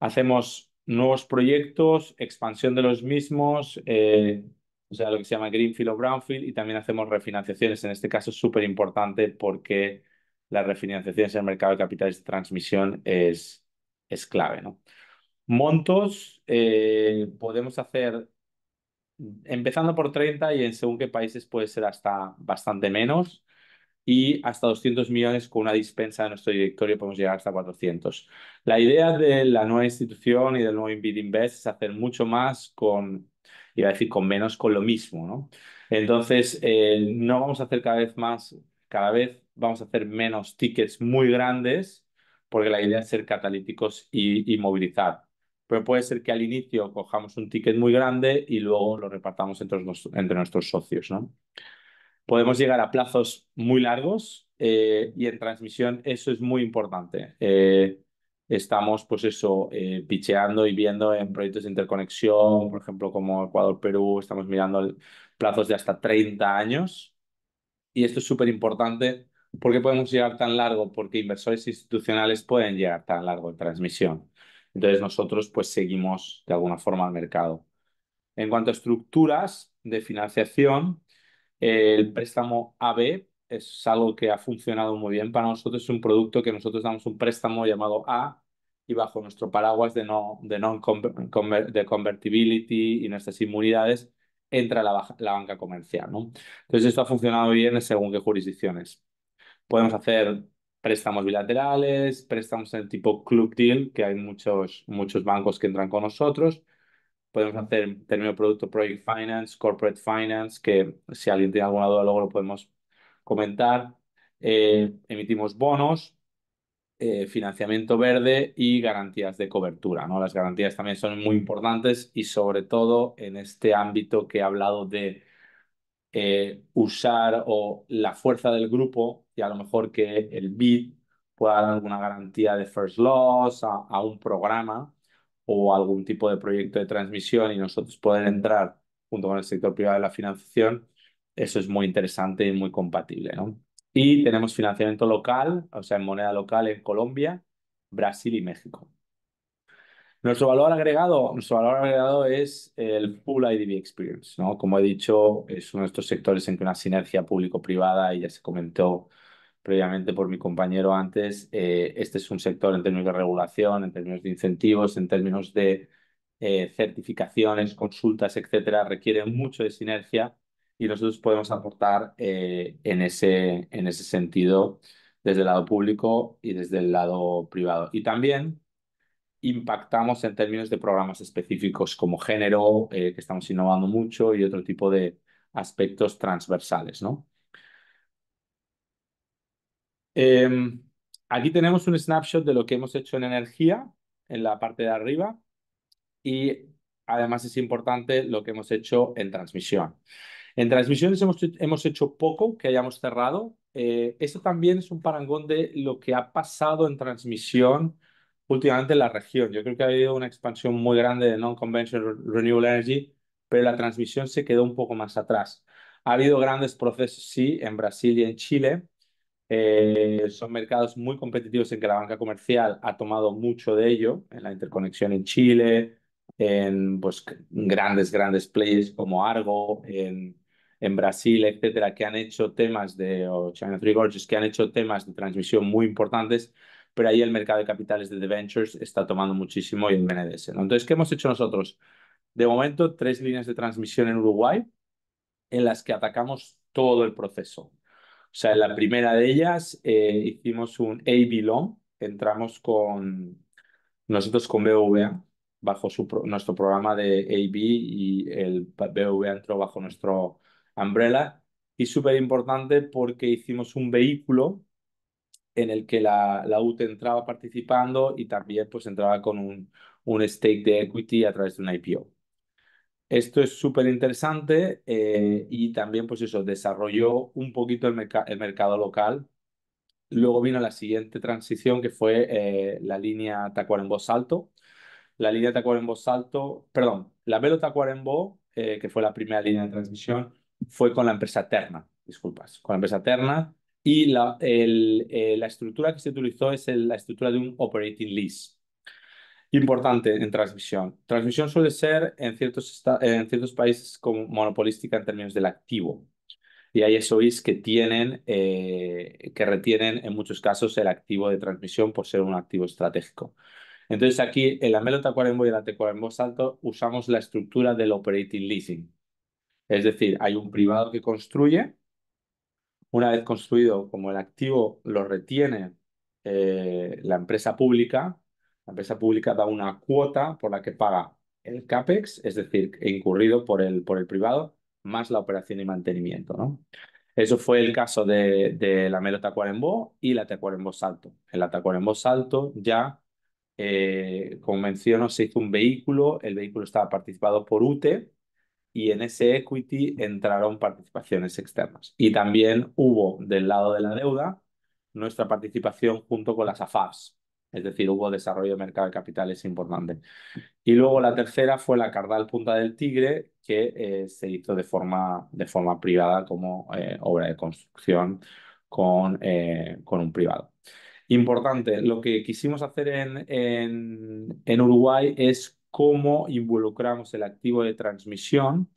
Hacemos nuevos proyectos, expansión de los mismos, eh, o sea, lo que se llama Greenfield o Brownfield, y también hacemos refinanciaciones. En este caso es súper importante porque las refinanciaciones en el mercado de capitales de transmisión es, es clave, ¿no? Montos, eh, podemos hacer empezando por 30 y en según qué países puede ser hasta bastante menos y hasta 200 millones con una dispensa de nuestro directorio podemos llegar hasta 400. La idea de la nueva institución y del nuevo Invit Invest es hacer mucho más con, iba a decir con menos, con lo mismo, ¿no? Entonces, eh, no vamos a hacer cada vez más, cada vez vamos a hacer menos tickets muy grandes porque la idea es ser catalíticos y, y movilizar pero puede ser que al inicio cojamos un ticket muy grande y luego lo repartamos entre, entre nuestros socios. ¿no? Podemos llegar a plazos muy largos eh, y en transmisión eso es muy importante. Eh, estamos, pues eso, eh, picheando y viendo en proyectos de interconexión, por ejemplo, como Ecuador-Perú, estamos mirando plazos de hasta 30 años. Y esto es súper importante. ¿Por qué podemos llegar tan largo? Porque inversores institucionales pueden llegar tan largo en transmisión. Entonces nosotros pues seguimos de alguna forma al mercado. En cuanto a estructuras de financiación, el préstamo AB es algo que ha funcionado muy bien para nosotros. Es un producto que nosotros damos un préstamo llamado A y bajo nuestro paraguas de no, de, non convertibility y nuestras inmunidades entra la, banca comercial. ¿no? Entonces esto ha funcionado bien según qué jurisdicciones. Podemos hacer préstamos bilaterales, préstamos en tipo club deal, que hay muchos, muchos bancos que entran con nosotros. Podemos hacer término producto project finance, corporate finance, que si alguien tiene alguna duda luego lo podemos comentar. Eh, emitimos bonos, eh, financiamiento verde y garantías de cobertura. ¿no? Las garantías también son muy importantes y sobre todo en este ámbito que he hablado de eh, usar o la fuerza del grupo y a lo mejor que el bid pueda dar alguna garantía de first loss a, un programa o algún tipo de proyecto de transmisión y nosotros poder entrar junto con el sector privado de la financiación, eso es muy interesante y muy compatible. ¿no? Y tenemos financiamiento local, o sea, en moneda local en Colombia, Brasil y México. Nuestro valor agregado, nuestro valor agregado es el Full IDB Experience, ¿no? Como he dicho, es uno de estos sectores en que una sinergia público-privada, y ya se comentó previamente por mi compañero antes, eh, este es un sector en términos de regulación, en términos de incentivos, en términos de eh, certificaciones, consultas, etcétera, requiere mucho de sinergia y nosotros podemos aportar eh, en, ese, en ese sentido desde el lado público y desde el lado privado. Y también impactamos en términos de programas específicos como género, eh, que estamos innovando mucho, y otro tipo de aspectos transversales, em, aquí tenemos un snapshot de lo que hemos hecho en energía, en la parte de arriba, y además es importante lo que hemos hecho en transmisión. En transmisiones hemos, hecho poco que hayamos cerrado. Eh, eso también es un parangón de lo que ha pasado en transmisión últimamente en la región. Yo creo que ha habido una expansión muy grande de non-conventional renewable energy, pero la transmisión se quedó un poco más atrás. Ha habido grandes procesos, sí, en Brasil y en Chile. Eh, son mercados muy competitivos en que la banca comercial ha tomado mucho de ello, en la interconexión en Chile, en pues, grandes, grandes players como Argo, en, en Brasil, etcétera, que han hecho temas de, o China Three Gorges, que han hecho temas de transmisión muy importantes pero ahí el mercado de capitales de The Ventures está tomando muchísimo y el BNDES. Entonces, ¿qué hemos hecho nosotros? De momento, tres líneas de transmisión en Uruguay en las que atacamos todo el proceso. O sea, en la primera de ellas eh, hicimos un AB loan, entramos con nosotros con BBVA bajo nuestro programa de AB y el BBVA entró bajo nuestro umbrella y súper importante porque hicimos un vehículo en el que la, la UT entraba participando y también pues entraba con un, un stake de equity a través de una IPO. Esto es súper interesante eh, y también pues eso, desarrolló un poquito el, mercado local. Luego vino la siguiente transición que fue eh, la línea Tacuarembó Salto. La línea Tacuarembó Salto, perdón, la Velo Tacuarembó, eh, que fue la primera línea de transmisión, fue con la empresa Terna, disculpas, con la empresa Terna y la, el, eh, la estructura que se utilizó es la estructura de un operating lease. Importante en transmisión. Transmisión suele ser en ciertos, en ciertos países como monopolística en términos del activo. Y hay SOIs que tienen, eh, que retienen en muchos casos el activo de transmisión por ser un activo estratégico. Entonces aquí en la Melota y en la Tacuarembó Salto usamos la estructura del operating leasing. Es decir, hay un privado que construye, una vez construido como el activo, lo retiene eh, la empresa pública. La empresa pública da una cuota por la que paga el CAPEX, es decir, incurrido por el, por el privado, más la operación y mantenimiento. ¿no? Eso fue el caso de, la Melo Tacuarembó y la Tacuarembó Salto. En la Tacuarembó Salto ya, eh, como menciono, se hizo un vehículo, el vehículo estaba participado por UTE, y en ese equity entraron participaciones externas. Y también hubo del lado de la deuda nuestra participación junto con las AFAS, es decir, hubo desarrollo de mercado de capitales importante. Y luego la tercera fue la Cardal Punta del Tigre, que eh, se hizo de forma, de forma privada como eh, obra de construcción con, eh, con un privado. Importante, lo que quisimos hacer en, en, en Uruguay es cómo involucramos el activo de transmisión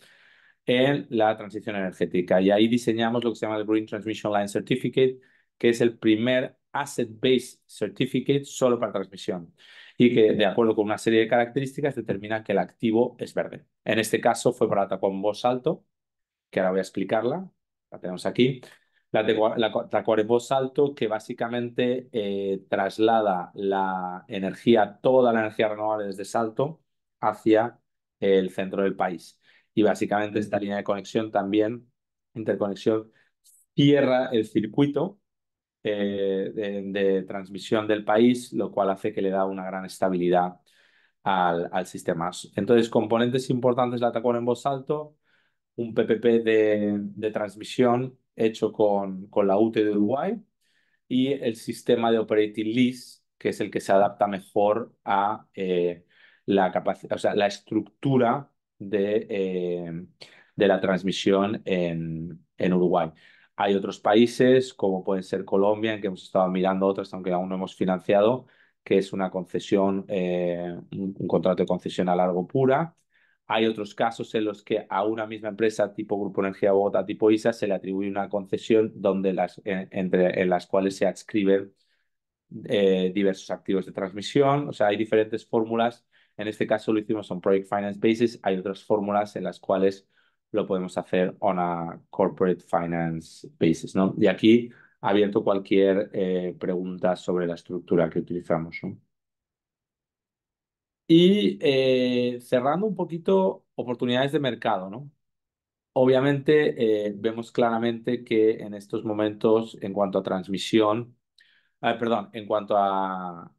en la transición energética. Y ahí diseñamos lo que se llama el Green Transmission Line Certificate, que es el primer Asset-Based Certificate solo para transmisión y que de acuerdo con una serie de características determina que el activo es verde. En este caso fue para voz alto, que ahora voy a explicarla, la tenemos aquí. La, la voz alto, que básicamente eh, traslada la energía, toda la energía renovable desde Salto hacia el centro del país. Y básicamente esta línea de conexión también, interconexión, cierra el circuito eh, de, transmisión del país, lo cual hace que le da una gran estabilidad al, sistema. Entonces, componentes importantes la tacon en voz alto, un PPP de, transmisión hecho con, con la UTE de Uruguay y el sistema de operating lease, que es el que se adapta mejor a eh, la capacidad, o sea, la estructura de, eh, la transmisión en, Uruguay. Hay otros países, como pueden ser Colombia, en que hemos estado mirando otras, aunque aún no hemos financiado, que es una concesión, eh, un, contrato de concesión a largo pura, hay otros casos en los que a una misma empresa tipo Grupo Energía Bogotá, tipo ISA, se le atribuye una concesión donde las, en, entre, en las cuales se adscriben eh, diversos activos de transmisión. O sea, hay diferentes fórmulas en este caso lo hicimos on Project Finance Basis. Hay otras fórmulas en las cuales lo podemos hacer on a Corporate Finance Basis, ¿no? Y aquí abierto cualquier eh, pregunta sobre la estructura que utilizamos, Y eh, cerrando un poquito oportunidades de mercado, ¿no? Obviamente eh, vemos claramente que en estos momentos, en cuanto a transmisión, ah, perdón, en cuanto a,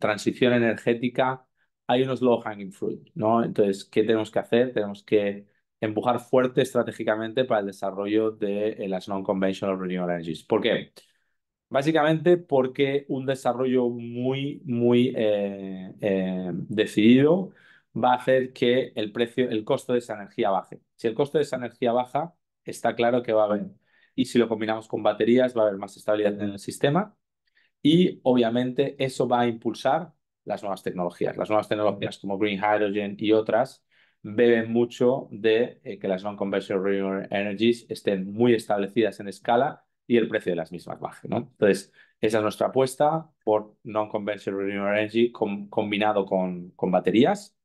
transición energética, hay unos low hanging fruit, ¿no? Entonces, ¿qué tenemos que hacer? Tenemos que empujar fuerte estratégicamente para el desarrollo de eh, las non-conventional renewable energies. ¿Por qué? Básicamente porque un desarrollo muy, muy eh, eh, decidido va a hacer que el precio, el costo de esa energía baje. Si el costo de esa energía baja, está claro que va a haber. Y si lo combinamos con baterías, va a haber más estabilidad en el sistema. Y obviamente eso va a impulsar las nuevas tecnologías. Las nuevas tecnologías como Green Hydrogen y otras beben mucho de eh, que las non-conventional renewable energies estén muy establecidas en escala y el precio de las mismas baje. Entonces, esa es nuestra apuesta por non-conventional renewable energy combinado con, con baterías,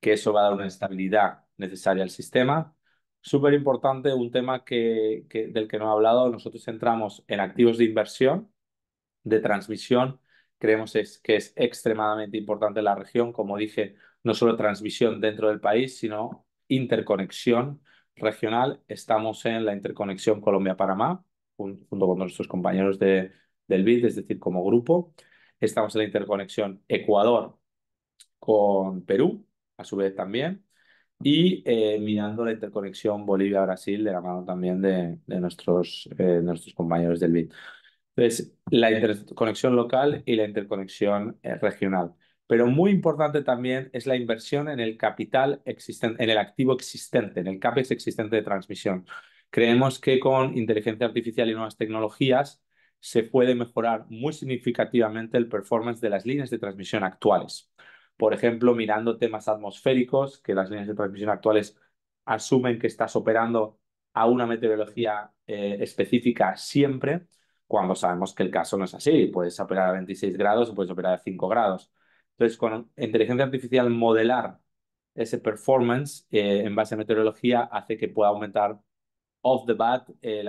que eso va a dar una estabilidad necesaria al sistema. Súper importante, un tema que, del que no he hablado, nosotros entramos en activos de inversión, de transmisión Creemos es, que es extremadamente importante la región, como dije, no solo transmisión dentro del país, sino interconexión regional. Estamos en la interconexión Colombia-Panamá, junto con nuestros compañeros de, del BID, es decir, como grupo. Estamos en la interconexión Ecuador con Perú, a su vez también, y eh, mirando la interconexión Bolivia-Brasil de la mano también de, de nuestros, eh, nuestros compañeros del BID. Entonces, la interconexión local y la interconexión eh, regional. Pero muy importante también es la inversión en el capital existente, en el activo existente, en el CAPEX existente de transmisión. Creemos que con inteligencia artificial y nuevas tecnologías se puede mejorar muy significativamente el performance de las líneas de transmisión actuales. Por ejemplo, mirando temas atmosféricos, que las líneas de transmisión actuales asumen que estás operando a una meteorología eh, específica siempre, cuando sabemos que el caso no es así. Puedes operar a 26 grados o puedes operar a 5 grados. Entonces, con inteligencia artificial modelar ese performance eh, en base a meteorología hace que pueda aumentar off the bat eh,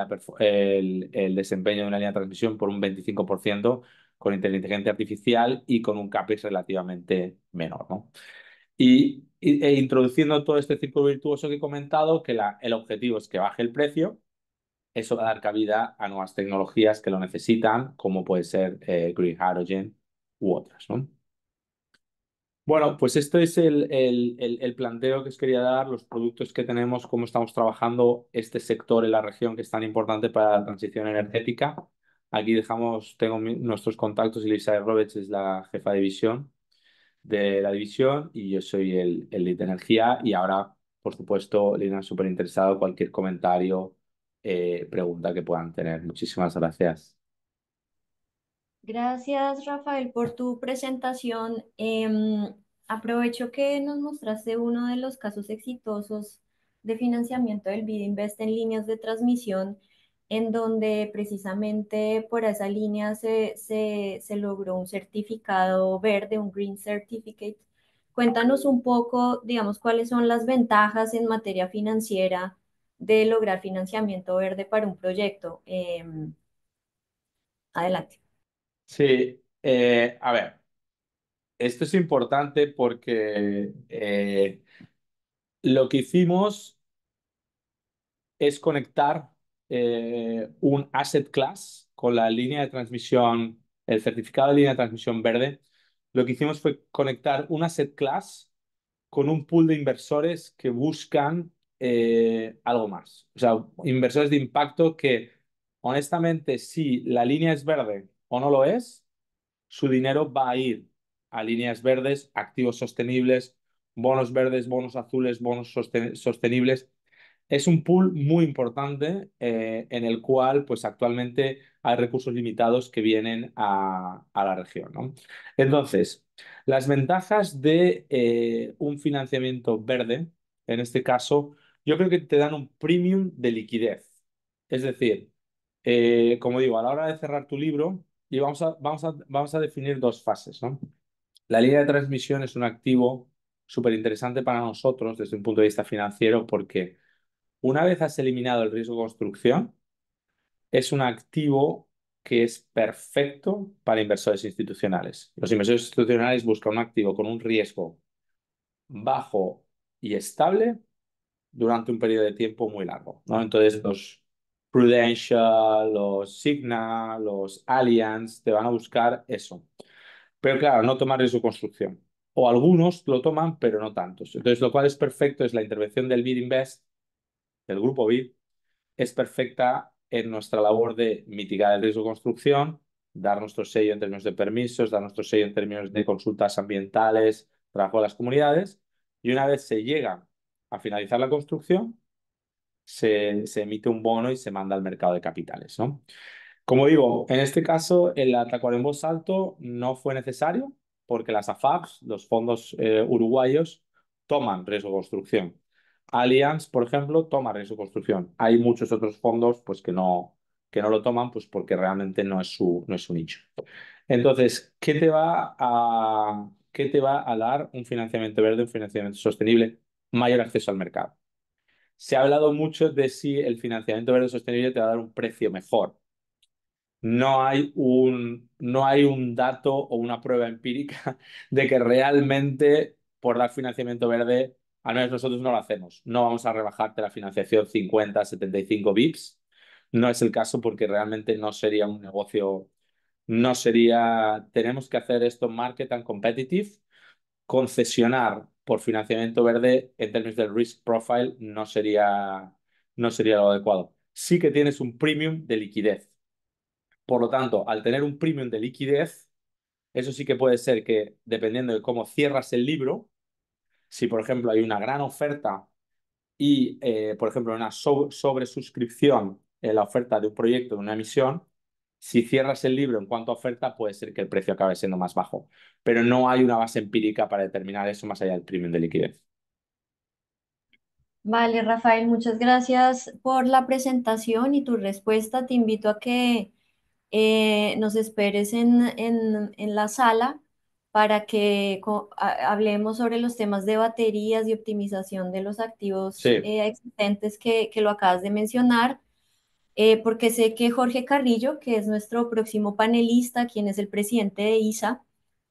el, desempeño de una línea de transmisión por un 25% con inteligencia artificial y con un CAPEX relativamente menor. ¿no? Y, e introduciendo todo este ciclo virtuoso que he comentado, que la, el objetivo es que baje el precio, eso va a dar cabida a nuevas tecnologías que lo necesitan, como puede ser eh, Green Hydrogen u otras, ¿no? Bueno, pues este es el, planteo que os quería dar, los productos que tenemos, cómo estamos trabajando este sector en la región que es tan importante para la transición energética. Aquí dejamos, tengo nuestros contactos, Elisa Roberts es la jefa de visión de la división y yo soy el, lead de energía y ahora, por supuesto, Lina, súper interesado, cualquier comentario, eh, pregunta que puedan tener. Muchísimas gracias. Gracias, Rafael, por tu presentación. Em, aprovecho que nos mostraste uno de los casos exitosos de financiamiento del BID Invest en líneas de transmisión, en donde precisamente por esa línea se, se, se logró un certificado verde, un Green Certificate. Cuéntanos un poco, digamos, cuáles son las ventajas en materia financiera de lograr financiamiento verde para un proyecto. Em, adelante. Sí, eh, a ver, esto es importante porque eh, lo que hicimos es conectar eh, un asset class con la línea de transmisión, el certificado de línea de transmisión verde. Lo que hicimos fue conectar un asset class con un pool de inversores que buscan eh, algo más. O sea, inversores de impacto que, honestamente, si la línea es verde o no lo es, su dinero va a ir a líneas verdes, activos sostenibles, bonos verdes, bonos azules, bonos sostenibles. Es un pool muy importante eh, en el cual, pues actualmente hay recursos limitados que vienen a, la región. ¿no? Entonces, las ventajas de eh, un financiamiento verde, en este caso, yo creo que te dan un premium de liquidez. Es decir, eh, como digo, a la hora de cerrar tu libro, y vamos a, vamos a, vamos a definir dos fases. La línea de transmisión es un activo súper interesante para nosotros desde un punto de vista financiero porque una vez has eliminado el riesgo de construcción, es un activo que es perfecto para inversores institucionales. Los inversores institucionales buscan un activo con un riesgo bajo y estable durante un periodo de tiempo muy largo, ¿no? Entonces los Prudential, los Signa, los Allianz te van a buscar eso. Pero claro, no tomar riesgo construcción. O algunos lo toman, pero no tantos. Entonces, lo cual es perfecto es la intervención del BID Invest, del grupo BID, es perfecta en nuestra labor de mitigar el riesgo de construcción, dar nuestro sello en términos de permisos, dar nuestro sello en términos de consultas ambientales, trabajo de las comunidades. Y una vez se llega a finalizar la construcción, se, emite un bono y se manda al mercado de capitales. ¿no? Como digo, en este caso, el en voz alto no fue necesario porque las AFAPs, los fondos eh, uruguayos, toman riesgo de construcción. Allianz, por ejemplo, toma riesgo de construcción. Hay muchos otros fondos pues, que, no, que no lo toman pues, porque realmente no es, su, no es nicho. Entonces, ¿qué te, va a, ¿qué te va a dar un financiamiento verde, un financiamiento sostenible? mayor acceso al mercado. Se ha hablado mucho de si el financiamiento verde sostenible te va a dar un precio mejor. No hay un, no hay un dato o una prueba empírica [LAUGHS] de que realmente por dar financiamiento verde, al menos nosotros no lo hacemos. No vamos a rebajarte la financiación 50, 75 bips. No es el caso porque realmente no sería un negocio, no sería, tenemos que hacer esto market and competitive, concesionar por financiamiento verde, en términos del risk profile, no sería, no sería lo adecuado. Sí que tienes un premium de liquidez. Por lo tanto, al tener un premium de liquidez, eso sí que puede ser que, dependiendo de cómo cierras el libro, si por ejemplo hay una gran oferta y, eh, por ejemplo, una sobre sobresuscripción en la oferta de un proyecto, de una emisión, si cierras el libro en cuanto a oferta, puede ser que el precio acabe siendo más bajo, pero no hay una base empírica para determinar eso más allá del premium de liquidez. Vale, Rafael, muchas gracias por la presentación y tu respuesta. Te invito a que eh, nos esperes en, en, la sala para que hablemos sobre los temas de baterías y optimización de los activos eh, existentes que, que, lo acabas de mencionar. Eh, porque sé que Jorge Carrillo, que es nuestro próximo panelista, quien es el presidente de ISA,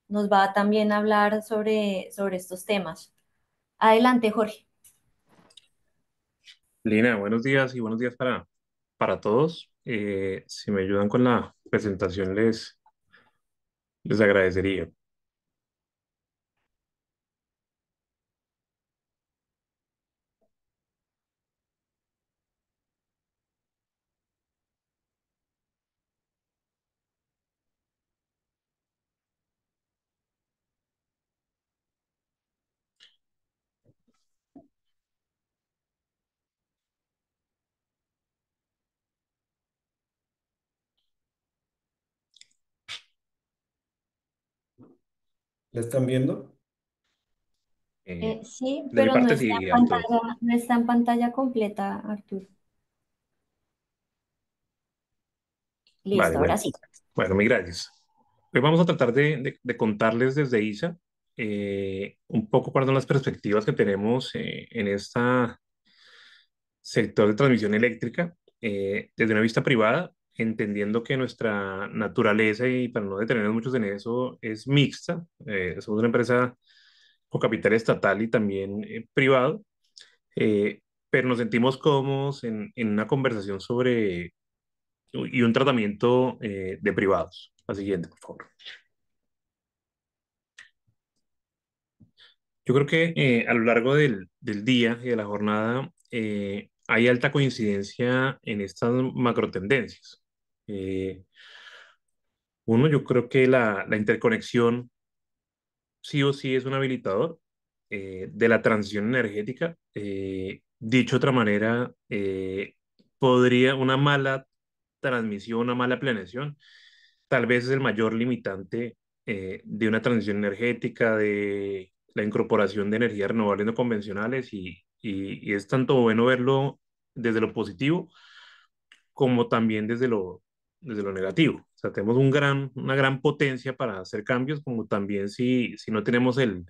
nos va también a hablar sobre, sobre estos temas. Adelante, Jorge. Lina, buenos días y buenos días para, para todos. Eh, si me ayudan con la presentación, les, les agradecería. ¿La están viendo? Eh, eh, sí, pero no está, en pantalla, completa, Arturo. Listo, ahora sí. Bueno, muy gracias. Hoy vamos a tratar de, contarles desde ISA eh, un poco cuáles son las perspectivas que tenemos en este sector de transmisión eléctrica desde una vista privada entendiendo que nuestra naturaleza, y para no detenernos muchos en eso, es mixta. Eh, somos una empresa con capital estatal y también eh, privado, eh, pero nos sentimos cómodos en, una conversación sobre y un tratamiento de privados. La siguiente, por favor. Yo creo que a lo largo del, del, día y de la jornada hay alta coincidencia en estas macro tendencias. Eh, uno, yo creo que la, interconexión sí o sí es un habilitador eh, de la transición energética. Eh, dicho de otra manera, podría una mala transmisión, una mala planeación, tal vez es el mayor limitante de una transición energética, de la incorporación de energías renovables no convencionales y es tanto bueno verlo desde lo positivo como también desde lo, desde lo negativo. O sea, tenemos un gran, una gran potencia para hacer cambios, como también si, no tenemos el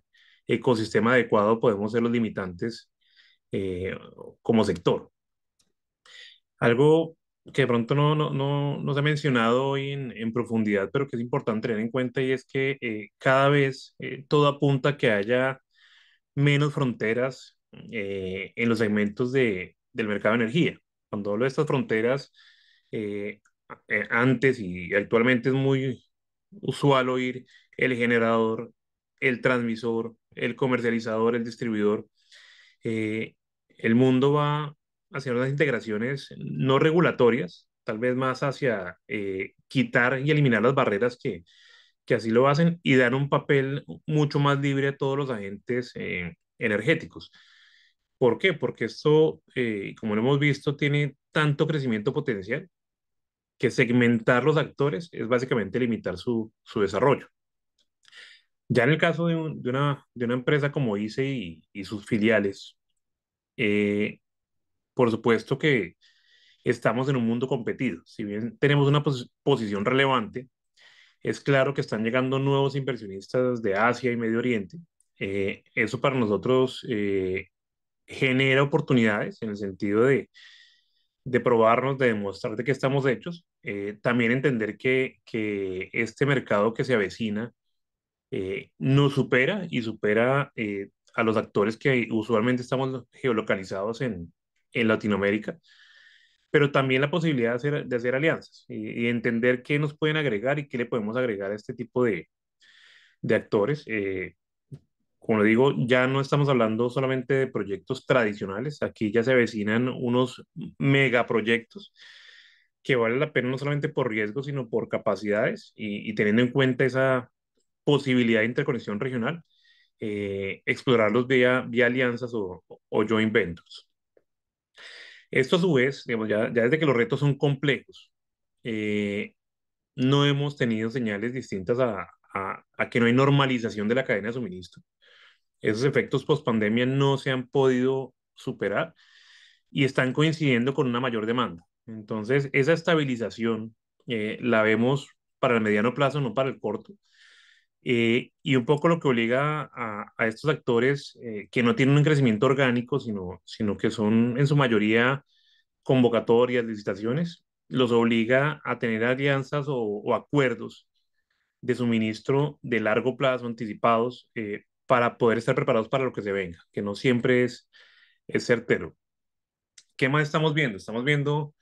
ecosistema adecuado, podemos ser los limitantes eh, como sector. Algo que de pronto no, no, se ha mencionado hoy en, profundidad, pero que es importante tener en cuenta, y es que eh, cada vez eh, todo apunta a que haya menos fronteras en los segmentos de, del mercado de energía. Cuando hablo de estas fronteras, eh, antes y actualmente es muy usual oír el generador, el transmisor, el comercializador, el distribuidor. Eh, el mundo va hacer unas integraciones no regulatorias, tal vez más hacia eh, quitar y eliminar las barreras que, que así lo hacen y dar un papel mucho más libre a todos los agentes energéticos. ¿Por qué? Porque esto, como lo hemos visto, tiene tanto crecimiento potencial que segmentar los actores es básicamente limitar su, su desarrollo. Ya en el caso de, una, de una empresa como ICE y, sus filiales, eh, por supuesto que estamos en un mundo competido. Si bien tenemos una posición relevante, es claro que están llegando nuevos inversionistas de Asia y Medio Oriente. Eh, eso para nosotros eh, genera oportunidades en el sentido de, de probarnos, de de que estamos hechos, eh, también entender que, que, este mercado que se avecina eh, nos supera y supera eh, a los actores que usualmente estamos geolocalizados en, en Latinoamérica, pero también la posibilidad de hacer, de hacer alianzas y, entender qué nos pueden agregar y qué le podemos agregar a este tipo de, de actores. como le digo, ya no estamos hablando solamente de proyectos tradicionales, aquí ya se avecinan unos megaproyectos que vale la pena no solamente por riesgo, sino por capacidades y, teniendo en cuenta esa posibilidad de interconexión regional, eh, explorarlos vía, vía alianzas o, o, joint ventures. Esto a su vez, digamos, ya, desde que los retos son complejos, eh, no hemos tenido señales distintas a, a, a, que no hay normalización de la cadena de suministro. Esos efectos post-pandemia no se han podido superar y están coincidiendo con una mayor demanda. Entonces, esa estabilización eh, la vemos para el mediano plazo, no para el corto. Eh, y un poco lo que obliga a, estos actores eh, que no tienen un crecimiento orgánico, sino, que son en su mayoría convocatorias, licitaciones, los obliga a tener alianzas o, acuerdos de suministro de largo plazo anticipados para poder estar preparados para lo que se venga, que no siempre es, es certero. ¿Qué más estamos viendo? Estamos viendo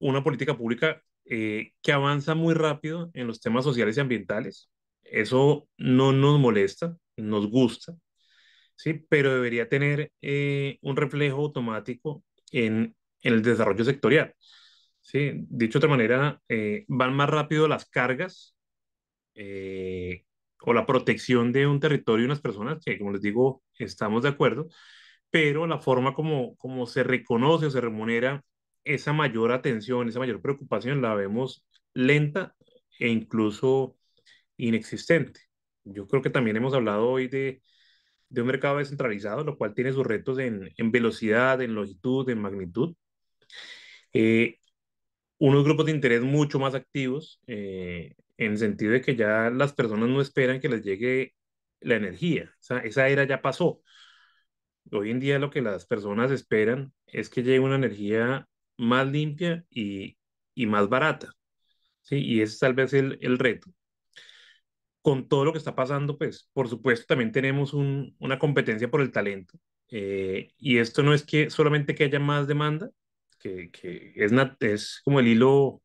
una política pública eh, que avanza muy rápido en los temas sociales y ambientales. Eso no nos molesta, nos gusta, ¿sí? pero debería tener eh, un reflejo automático en, el desarrollo sectorial. ¿sí? Dicho de otra manera, eh, van más rápido las cargas o la protección de un territorio y unas personas, que como les digo, estamos de acuerdo, pero la forma como, como se reconoce o se remunera esa mayor atención, esa mayor preocupación la vemos lenta e incluso inexistente. Yo creo que también hemos hablado hoy de, un mercado descentralizado, lo cual tiene sus retos en, velocidad, en longitud, en magnitud. Eh, unos grupos de interés mucho más activos, eh, en el sentido de que ya las personas no esperan que les llegue la energía. esa era ya pasó. Hoy en día lo que las personas esperan es que llegue una energía más limpia y, y más barata. ¿sí? Y ese es tal vez el, el, reto. Con todo lo que está pasando, pues, por supuesto, también tenemos un, una competencia por el talento. Eh, y esto no es que solamente que haya más demanda, que, que es, es como el hilo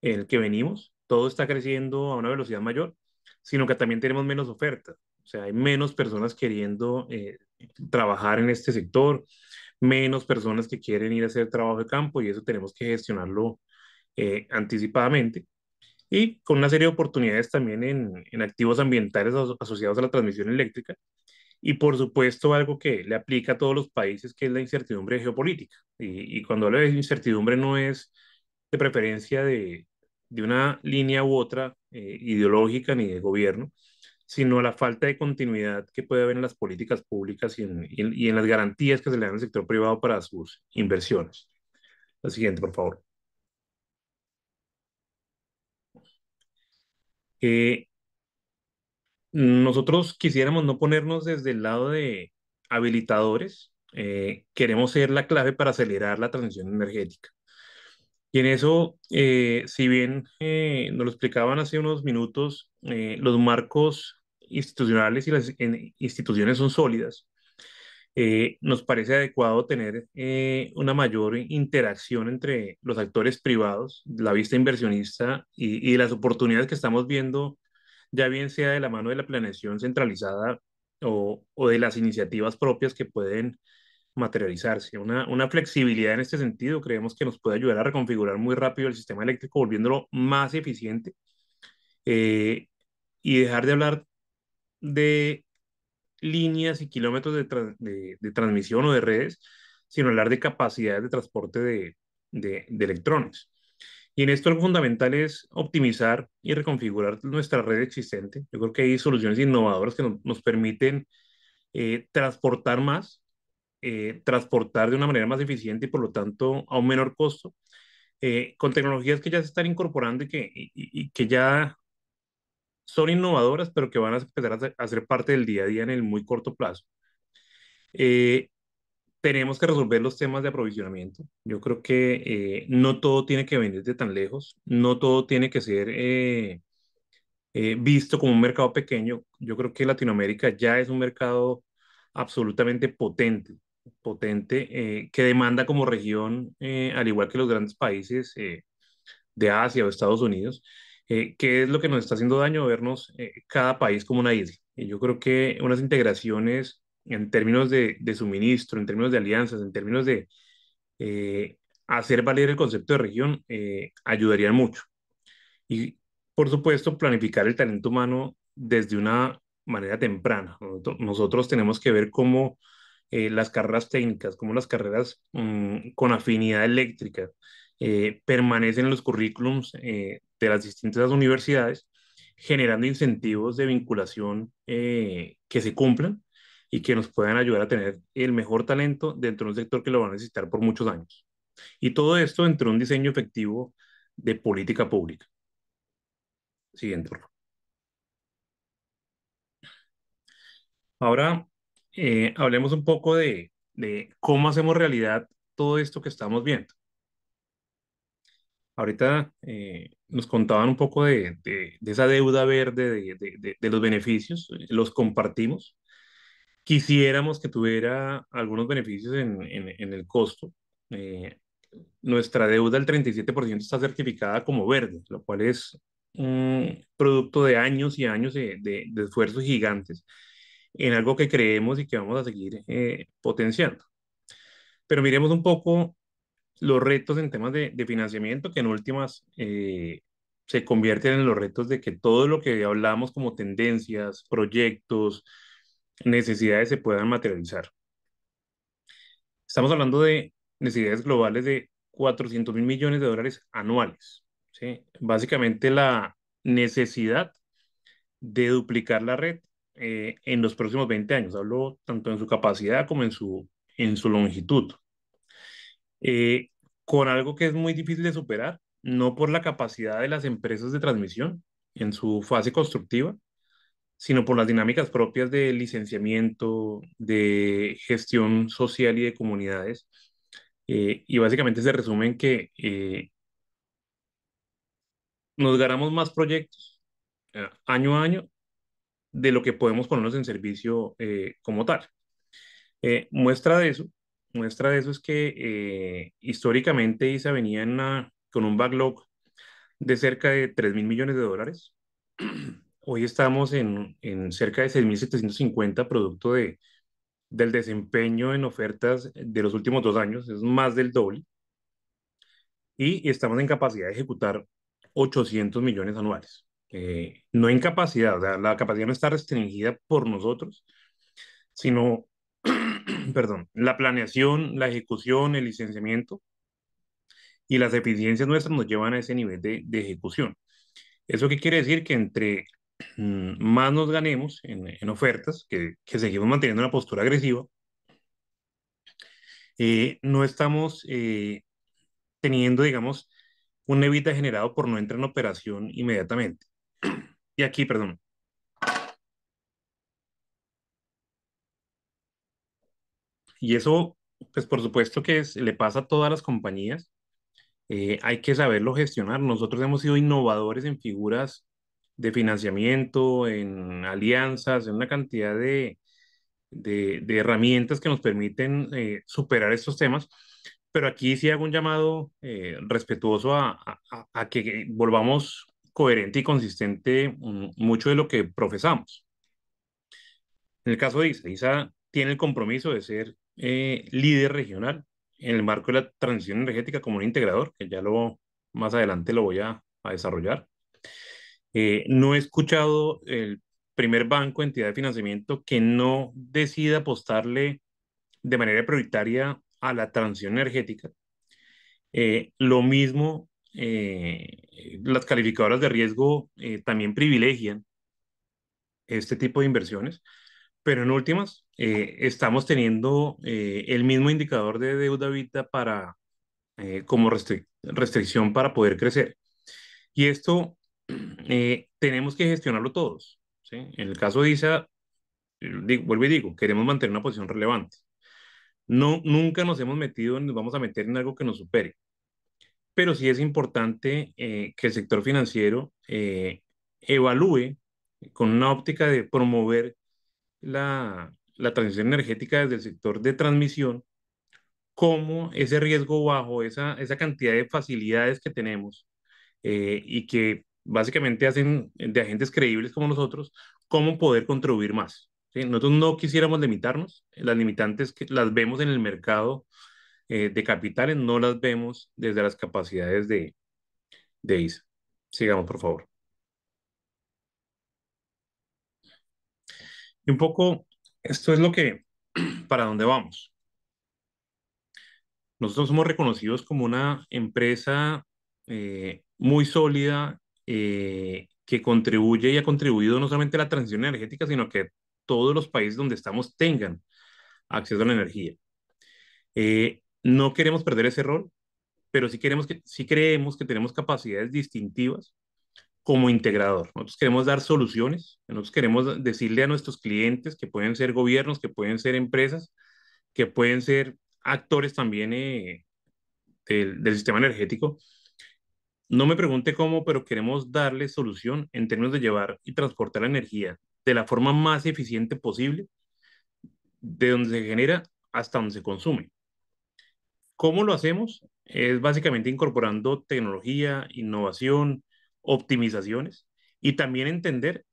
en el que venimos. Todo está creciendo a una velocidad mayor, sino que también tenemos menos oferta. O sea, hay menos personas queriendo eh, trabajar en este sector menos personas que quieren ir a hacer trabajo de campo y eso tenemos que gestionarlo eh, anticipadamente. Y con una serie de oportunidades también en, en activos ambientales asociados a la transmisión eléctrica. Y por supuesto algo que le aplica a todos los países, que es la incertidumbre geopolítica. Y, y cuando hablo de incertidumbre no es de preferencia de, de una línea u otra eh, ideológica ni de gobierno, sino a la falta de continuidad que puede haber en las políticas públicas y en, y, en las garantías que se le dan al sector privado para sus inversiones. La siguiente, por favor. Eh, nosotros quisiéramos no ponernos desde el lado de habilitadores, eh, queremos ser la clave para acelerar la transición energética. Y en eso, eh, si bien nos lo explicaban hace unos minutos, los marcos institucionales y las instituciones son sólidas, eh, nos parece adecuado tener eh, una mayor interacción entre los actores privados, la vista inversionista y, y, las oportunidades que estamos viendo, ya bien sea de la mano de la planeación centralizada o, o de las iniciativas propias que pueden materializarse. Una, una, flexibilidad en este sentido creemos que nos puede ayudar a reconfigurar muy rápido el sistema eléctrico, volviéndolo más eficiente eh, y dejar de hablar de líneas y kilómetros de, transmisión o de redes, sino hablar de capacidades de transporte de, electrones. Y en esto lo fundamental es optimizar y reconfigurar nuestra red existente. Yo creo que hay soluciones innovadoras que nos permiten eh, transportar más, eh, transportar de una manera más eficiente y por lo tanto a un menor costo, eh, con tecnologías que ya se están incorporando y que ya son innovadoras, pero que van a empezar a ser parte del día a día en el muy corto plazo. Eh, tenemos que resolver los temas de aprovisionamiento. Yo creo que eh, no todo tiene que venir de tan lejos, no todo tiene que ser eh, visto como un mercado pequeño. Yo creo que Latinoamérica ya es un mercado absolutamente potente, potente, que demanda como región, al igual que los grandes países de Asia o Estados Unidos, eh, qué es lo que nos está haciendo daño vernos eh, cada país como una isla. yo creo que unas integraciones en términos de, suministro, en términos de alianzas, en términos de eh, hacer valer el concepto de región, ayudarían mucho. Y por supuesto, planificar el talento humano desde una manera temprana. Nosotros tenemos que ver cómo las carreras técnicas, como las carreras mm, con afinidad eléctrica, eh, permanecen en los currículums eh, de las distintas universidades, generando incentivos de vinculación eh, que se cumplan y que nos puedan ayudar a tener el mejor talento dentro de un sector que lo va a necesitar por muchos años. Y todo esto dentro de un diseño efectivo de política pública. Siguiente. Ahora hablemos un poco de, cómo hacemos realidad todo esto que estamos viendo. Ahorita eh, nos contaban un poco de, esa deuda verde de, los beneficios, eh, los compartimos. Quisiéramos que tuviera algunos beneficios en, el costo. Eh, nuestra deuda, el 37%, está certificada como verde, lo cual es un producto de años y años de, esfuerzos gigantes en algo que creemos y que vamos a seguir potenciando. Pero miremos un poco los retos en temas de, financiamiento, que en últimas eh, se convierten en los retos de que todo lo que hablamos como tendencias, proyectos, necesidades se puedan materializar. Estamos hablando de necesidades globales de 400 mil millones de dólares anuales. Básicamente la necesidad de duplicar la red eh, en los próximos 20 años. Hablo tanto en su capacidad como en su, en su longitud. Eh, con algo que es muy difícil de superar, no por la capacidad de las empresas de transmisión en su fase constructiva, sino por las dinámicas propias de licenciamiento, de gestión social y de comunidades. Eh, y básicamente se resumen que eh, nos ganamos más proyectos eh, año a año de lo que podemos ponernos en servicio como tal. muestra de eso Muestra de eso es que eh, históricamente ISA venía en con un backlog de cerca de 3 mil millones de dólares. [CLEARS THROAT] Hoy estamos en, en cerca de 6.750 producto de, del desempeño en ofertas de los últimos dos años, es más del doble. Y estamos en capacidad de ejecutar 800 millones anuales. Eh, no en capacidad, la capacidad no está restringida por nosotros, sino [CLEARS THROAT] perdón, la planeación, la ejecución, el licenciamiento y las eficiencias nuestras nos llevan a ese nivel de, ejecución. ¿Eso qué quiere decir? Que entre [CLEARS THROAT] más nos ganemos en, ofertas, que, seguimos manteniendo una postura agresiva, eh, no estamos eh, teniendo, digamos, un evita generado por no entrar en operación inmediatamente. [CLEARS THROAT] Y aquí, perdón, Y eso, pues por supuesto que le pasa a todas las compañías. Eh, hay que saberlo gestionar. Nosotros hemos sido innovadores en figuras de financiamiento, en alianzas, en una cantidad de, de, herramientas que nos permiten eh, superar estos temas. Pero aquí sí hago un llamado eh, respetuoso a, a, a, que volvamos coherente y consistente mucho de lo que profesamos. En el caso de ISA, ISA tiene el compromiso de ser eh, líder regional en el marco de la transición energética como un integrador, que ya lo más adelante lo voy a, desarrollar. Eh, no he escuchado el primer banco, entidad de financiamiento, que no decida apostarle de manera prioritaria a la transición energética. Eh, lo mismo, las calificadoras de riesgo también privilegian este tipo de inversiones. Pero en últimas, eh, estamos teniendo eh, el mismo indicador de deuda vita para, eh, como restricción para poder crecer. Y esto [CLEARS THROAT] tenemos que gestionarlo todos. En el caso de ISA, vuelvo y digo, queremos mantener una posición relevante. No, nunca nos hemos metido, nos vamos a meter en algo que nos supere. Pero sí es importante que el sector financiero evalúe con una óptica de promover la, transición energética desde el sector de transmisión, cómo ese riesgo bajo, esa, cantidad de facilidades que tenemos eh, y que básicamente hacen de agentes creíbles como nosotros, cómo poder contribuir más. Nosotros no quisiéramos limitarnos, las limitantes que las vemos en el mercado eh, de capitales, no las vemos desde las capacidades de, de ISA. Sigamos, por favor. Y un poco esto es lo que, [CLEARS THROAT] para dónde vamos. Nosotros somos reconocidos como una empresa eh, muy sólida eh, que contribuye y ha contribuido no solamente a la transición energética, sino que todos los países donde estamos tengan acceso a la energía. Eh, no queremos perder ese rol, pero sí, queremos que, sí creemos que tenemos capacidades distintivas como integrador. Nosotros queremos dar soluciones, nosotros queremos decirle a nuestros clientes, que pueden ser gobiernos, que pueden ser empresas, que pueden ser actores también eh, del, del, sistema energético. No me pregunte cómo, pero queremos darle solución en términos de llevar y transportar la energía de la forma más eficiente posible, de donde se genera hasta donde se consume. ¿Cómo lo hacemos? Es básicamente incorporando tecnología, innovación, optimizaciones y también entender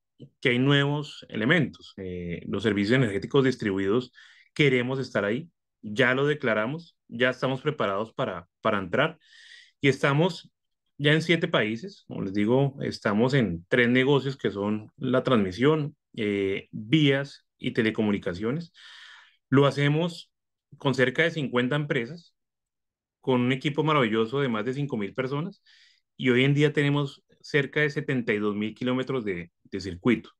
que hay nuevos elementos. Eh, los servicios energéticos distribuidos queremos estar ahí, ya lo declaramos, ya estamos preparados para, para entrar y estamos ya en siete países, como les digo, estamos en tres negocios que son la transmisión, eh, vías y telecomunicaciones. Lo hacemos con cerca de 50 empresas, con un equipo maravilloso de más de 5.000 personas y hoy en día tenemos cerca de 72 mil kilómetros de, circuito.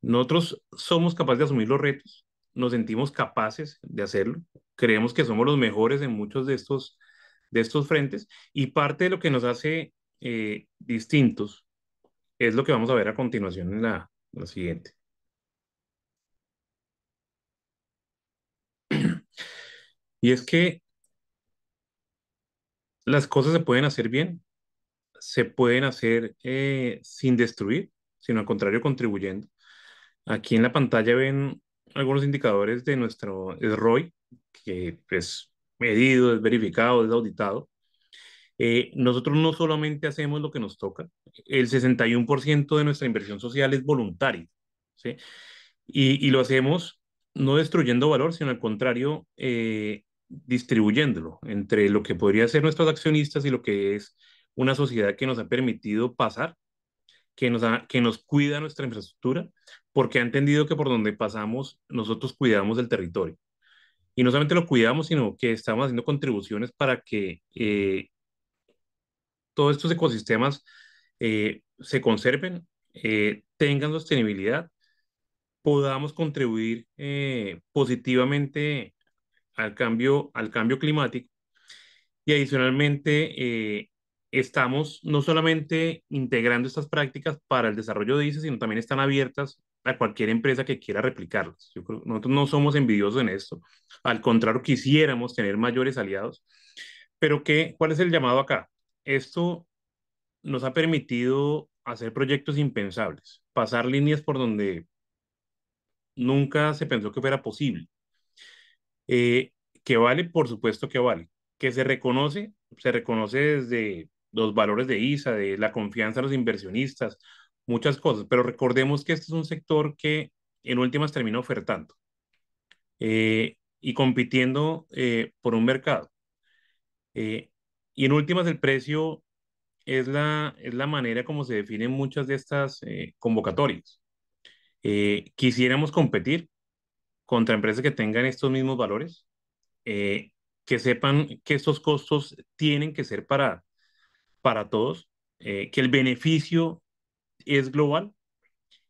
Nosotros somos capaces de asumir los retos, nos sentimos capaces de hacerlo, creemos que somos los mejores en muchos de estos, de estos frentes y parte de lo que nos hace eh, distintos es lo que vamos a ver a continuación en la siguiente. [CLEARS THROAT] Y es que las cosas se pueden hacer bien se pueden hacer eh, sin destruir, sino al contrario contribuyendo. Aquí en la pantalla ven algunos indicadores de nuestro ROI, que es medido, es verificado, es auditado. Eh, nosotros no solamente hacemos lo que nos toca, el 61% de nuestra inversión social es voluntaria, ¿sí? Y, lo hacemos no destruyendo valor, sino al contrario, eh, distribuyéndolo entre lo que podría ser nuestros accionistas y lo que es una sociedad que nos ha permitido pasar, que nos, que nos cuida nuestra infraestructura, porque ha entendido que por donde pasamos nosotros cuidamos del territorio. Y no solamente lo cuidamos, sino que estamos haciendo contribuciones para que eh, todos estos ecosistemas eh, se conserven, eh, tengan sostenibilidad, podamos contribuir positivamente al cambio, al cambio climático y adicionalmente eh, estamos no solamente integrando estas prácticas para el desarrollo de ICE, sino también están abiertas a cualquier empresa que quiera replicarlas. Yo creo, nosotros no somos envidiosos en esto, al contrario, quisiéramos tener mayores aliados. Pero ¿qué, ¿cuál es el llamado acá? Esto nos ha permitido hacer proyectos impensables, pasar líneas por donde nunca se pensó que fuera posible. Eh, que vale, por supuesto que vale. Que se reconoce, se reconoce desde los valores de ISA, de la confianza de los inversionistas, muchas cosas. Pero recordemos que este es un sector que en últimas termina ofertando eh, y compitiendo eh, por un mercado. Eh, y en últimas el precio es la, es la manera como se definen muchas de estas convocatorias. quisiéramos competir contra empresas que tengan estos mismos valores, que sepan que estos costos tienen que ser para para todos, eh, que el beneficio es global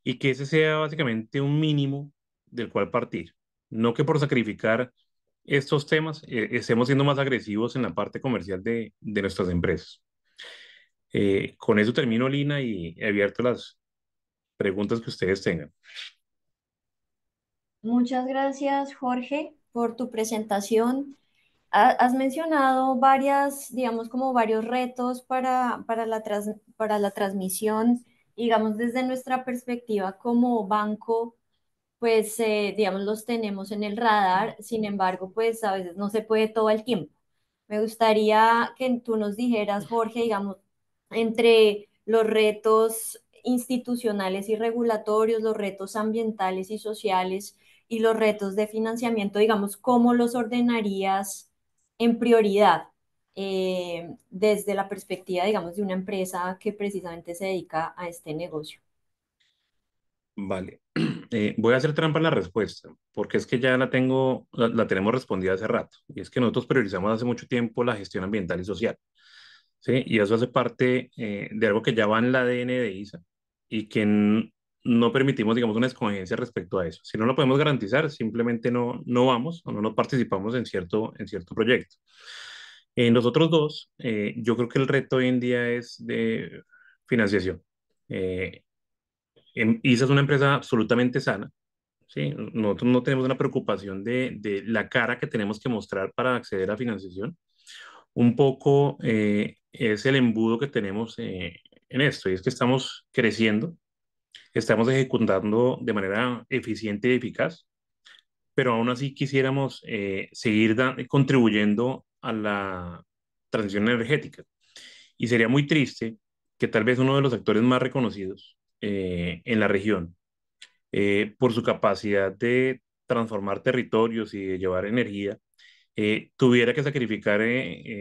y que ese sea básicamente un mínimo del cual partir. No que por sacrificar estos temas eh, estemos siendo más agresivos en la parte comercial de, de nuestras empresas. Eh, con eso termino, Lina, y abierto las preguntas que ustedes tengan. Muchas gracias, Jorge, por tu presentación. Has mencionado varias, digamos, como varios retos para, para, la, para la transmisión, digamos, desde nuestra perspectiva como banco, pues, eh, digamos, los tenemos en el radar, sin embargo, pues a veces no se puede todo el tiempo. Me gustaría que tú nos dijeras, Jorge, digamos, entre los retos institucionales y regulatorios, los retos ambientales y sociales y los retos de financiamiento, digamos, ¿cómo los ordenarías? en prioridad eh, desde la perspectiva, digamos, de una empresa que precisamente se dedica a este negocio? Vale, [CLEARS THROAT] eh, voy a hacer trampa en la respuesta, porque es que ya la tengo, la, tenemos respondida hace rato, y es que nosotros priorizamos hace mucho tiempo la gestión ambiental y social, ¿sí? Y eso hace parte eh, de algo que ya va en la ADN de ISA y que no permitimos, digamos, una escogencia respecto a eso. Si no lo podemos garantizar, simplemente no, no vamos o no nos participamos en cierto, en cierto proyecto. En los dos, eh, yo creo que el reto hoy en día es de financiación. Eh, ISA es una empresa absolutamente sana. ¿sí? Nosotros no tenemos una preocupación de, la cara que tenemos que mostrar para acceder a financiación. Un poco eh, es el embudo que tenemos eh, en esto, y es que estamos creciendo estamos ejecutando de manera eficiente y eficaz, pero aún así quisiéramos eh, seguir contribuyendo a la transición energética. Y sería muy triste que tal vez uno de los actores más reconocidos eh, en la región, eh, por su capacidad de transformar territorios y de llevar energía, tuviera que sacrificar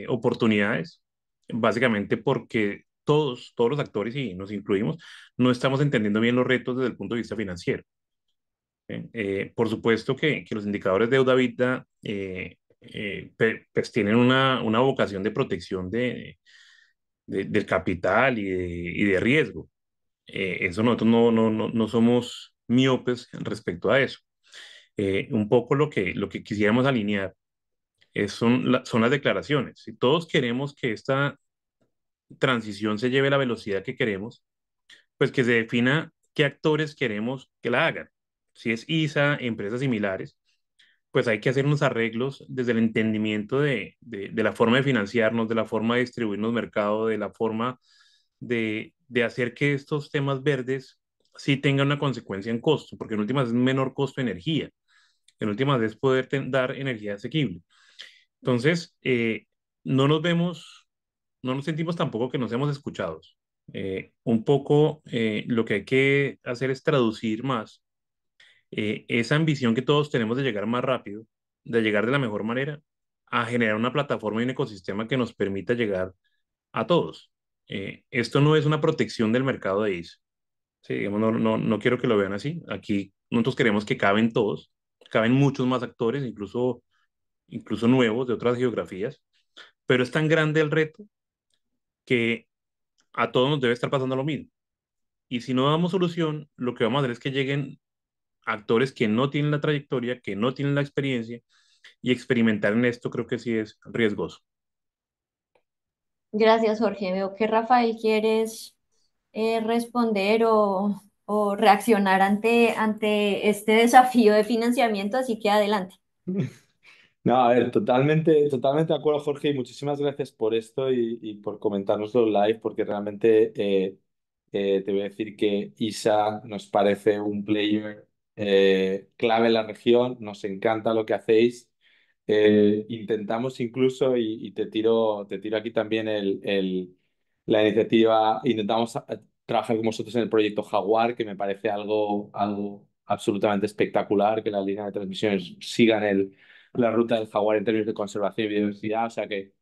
oportunidades, básicamente porque todos, todos los actores, y nos incluimos, no estamos entendiendo bien los retos desde el punto de vista financiero. Eh, por supuesto que, que, los indicadores de deuda eh, eh pues tienen una, una, vocación de protección de, del capital y de, y de riesgo. Eh, eso nosotros no, no, no, no, somos miopes respecto a eso. un poco lo que, lo que quisiéramos alinear es, son, son las declaraciones. Si todos queremos que esta transición se lleve la velocidad que queremos, pues que se defina qué actores queremos que la hagan. Si es ISA, empresas similares, pues hay que hacer unos arreglos desde el entendimiento de, la forma de financiarnos, de la forma de distribuirnos mercado, de la forma de, hacer que estos temas verdes sí tengan una consecuencia en costo, porque en últimas es menor costo energía. En últimas es poder dar energía asequible. Entonces, eh, no nos vemos no nos sentimos tampoco que nos hemos escuchado. Eh, un poco eh, lo que hay que hacer es traducir más eh, esa ambición que todos tenemos de llegar más rápido, de llegar de la mejor manera, a generar una plataforma y un ecosistema que nos permita llegar a todos. esto no es una protección del mercado de ISO. no, no, no quiero que lo vean así. Aquí nosotros queremos que caben todos, caben muchos más actores, incluso, incluso nuevos de otras geografías, pero es tan grande el reto que a todos nos debe estar pasando lo mismo. Y si no damos solución, lo que vamos a hacer es que lleguen actores que no tienen la trayectoria, que no tienen la experiencia, y experimentar en esto creo que sí es riesgoso. Gracias, Jorge. Veo que Rafael quieres eh, responder o, o, reaccionar ante, ante este desafío de financiamiento, así que adelante. [LAUGHS] No, a ver, totalmente, totalmente de acuerdo, Jorge, y muchísimas gracias por esto y, y por los live, porque realmente eh, eh, te voy a decir que Isa nos parece un player eh, clave en la región, nos encanta lo que hacéis. intentamos incluso, y, te tiro, te tiro aquí también la iniciativa, intentamos trabajar con vosotros en el proyecto Jaguar, que me parece algo, algo absolutamente espectacular, que la línea de siga en el la ruta del jaguar en términos de conservación y biodiversidad, o sea que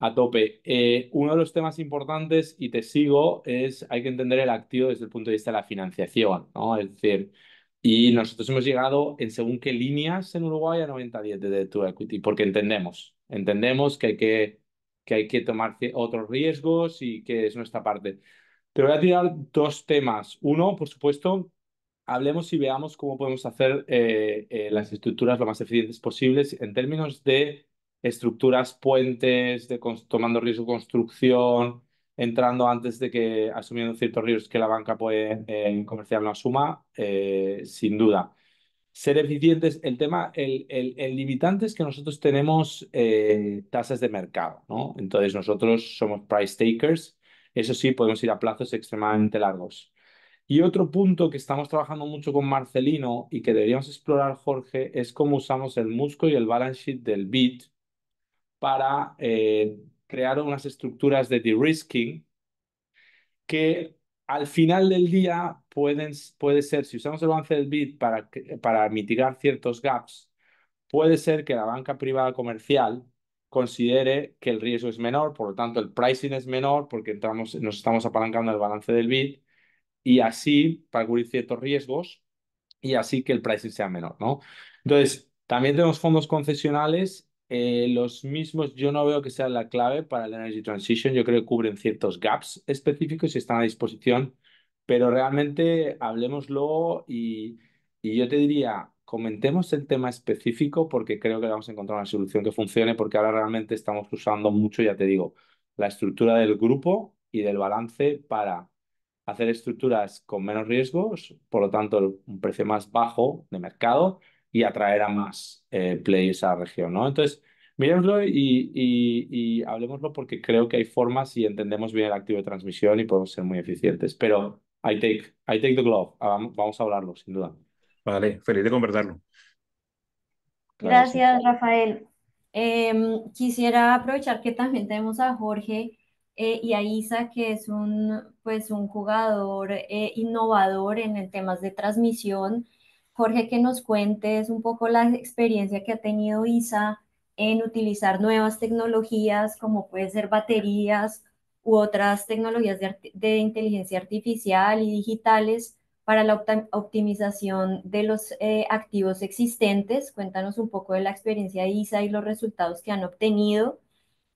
a tope. Eh, uno de los temas importantes, y te sigo, es hay que entender el activo desde el punto de vista de la financiación, ¿no? Es decir, y nosotros hemos llegado en según qué líneas en Uruguay a 90-10 de tu equity, porque entendemos, entendemos que hay que, que hay que tomar otros riesgos y que es nuestra parte. Te voy a tirar dos temas. Uno, por supuesto, hablemos y veamos cómo podemos hacer eh, eh, las estructuras lo más eficientes posibles en términos de estructuras, puentes, tomando riesgo de construcción, entrando antes de que, asumiendo ciertos riesgos que la banca puede eh, comercial no asuma, eh, sin duda. Ser eficientes, el tema, el, el limitante es que nosotros tenemos tasas de mercado, ¿no? Entonces nosotros somos price takers, eso sí, podemos ir a plazos extremadamente largos y otro punto que estamos trabajando mucho con Marcelino y que deberíamos explorar, Jorge, es cómo usamos el musco y el balance sheet del BID para eh, crear unas estructuras de de-risking que al final del día pueden, puede ser, si usamos el balance del BID para, para mitigar ciertos gaps, puede ser que la banca privada comercial considere que el riesgo es menor, por lo tanto el pricing es menor porque entramos, nos estamos apalancando el balance del BID y así para cubrir ciertos riesgos y así que el pricing sea menor, ¿no? Entonces, también tenemos fondos concesionales, eh, los mismos yo no veo que sea la clave para el Energy Transition, yo creo que cubren ciertos gaps específicos y están a disposición, pero realmente hablemoslo y, y yo te diría, comentemos el tema específico porque creo que vamos a encontrar una solución que funcione porque ahora realmente estamos usando mucho, ya te digo, la estructura del grupo y del balance para hacer estructuras con menos riesgos, por lo tanto, un precio más bajo de mercado y atraer a más eh, players a la región, ¿no? Entonces, miremoslo y, hablemoslo porque creo que hay formas y entendemos bien el activo de transmisión y podemos ser muy eficientes, pero I take, take the glove, ah, vamos a hablarlo, sin duda. Vale, feliz de conversarlo. Gracias, Rafael. Em, quisiera aprovechar que también tenemos a Jorge eh, y a Isa, que es un pues un jugador eh, innovador en el temas de transmisión. Jorge, que nos cuentes un poco la experiencia que ha tenido ISA en utilizar nuevas tecnologías como puede ser baterías u otras tecnologías de, inteligencia artificial y digitales para la optimización de los eh, activos existentes. Cuéntanos un poco de la experiencia de ISA y los resultados que han obtenido.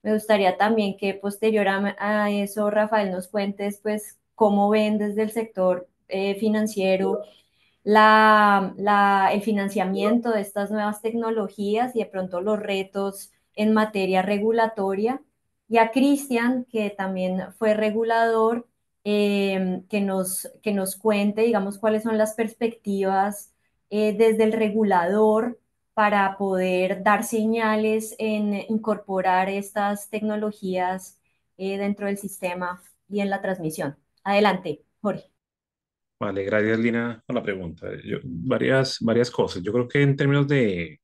Me gustaría también que posterior a, eso, Rafael, nos cuentes, pues, cómo ven desde el sector eh, financiero el financiamiento de estas nuevas tecnologías y de pronto los retos en materia regulatoria. Y a Cristian, que también fue regulador, em, que, nos, que nos cuente, digamos, cuáles son las perspectivas eh, desde el regulador para poder dar señales en incorporar estas tecnologías eh, dentro del sistema y en la transmisión. Adelante, Jorge. Vale, gracias Lina por la pregunta. Yo, varias, varias cosas. Yo creo que en términos de,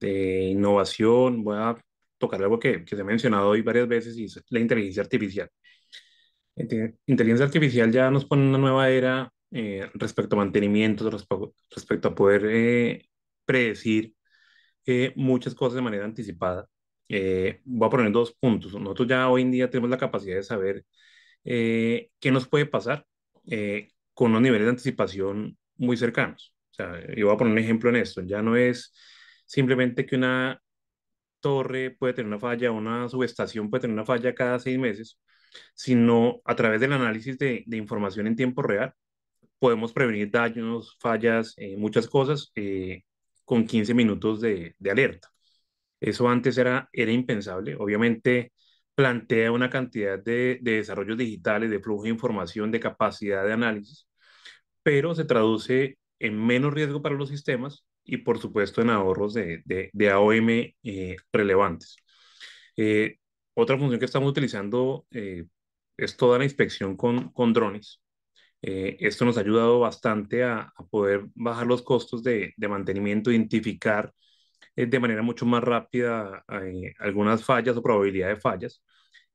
de innovación, voy a tocar algo que, que se ha mencionado hoy varias veces y es la inteligencia artificial. Inteligencia artificial ya nos pone una nueva era eh, respecto a mantenimiento, respecto, a poder eh, predecir muchas cosas de manera anticipada. Eh, voy a poner dos puntos. Nosotros ya hoy en día tenemos la capacidad de saber eh, qué nos puede pasar eh, con los niveles de anticipación muy cercanos. O sea, yo voy a poner un ejemplo en esto. Ya no es simplemente que una torre puede tener una falla, una subestación puede tener una falla cada seis meses, sino a través del análisis de, información en tiempo real podemos prevenir daños, fallas, eh, muchas cosas con 15 minutos de, alerta. Eso antes era, era impensable. Obviamente plantea una cantidad de, de desarrollos digitales, de flujo de información, de capacidad de análisis, pero se traduce en menos riesgo para los sistemas y por supuesto en ahorros de, de, AOM eh, relevantes. Eh, otra función que estamos utilizando eh, es toda la inspección con drones. Eh, esto nos ha ayudado bastante a, poder bajar los costos de, mantenimiento, identificar eh, de manera mucho más rápida eh, algunas fallas o probabilidad de fallas.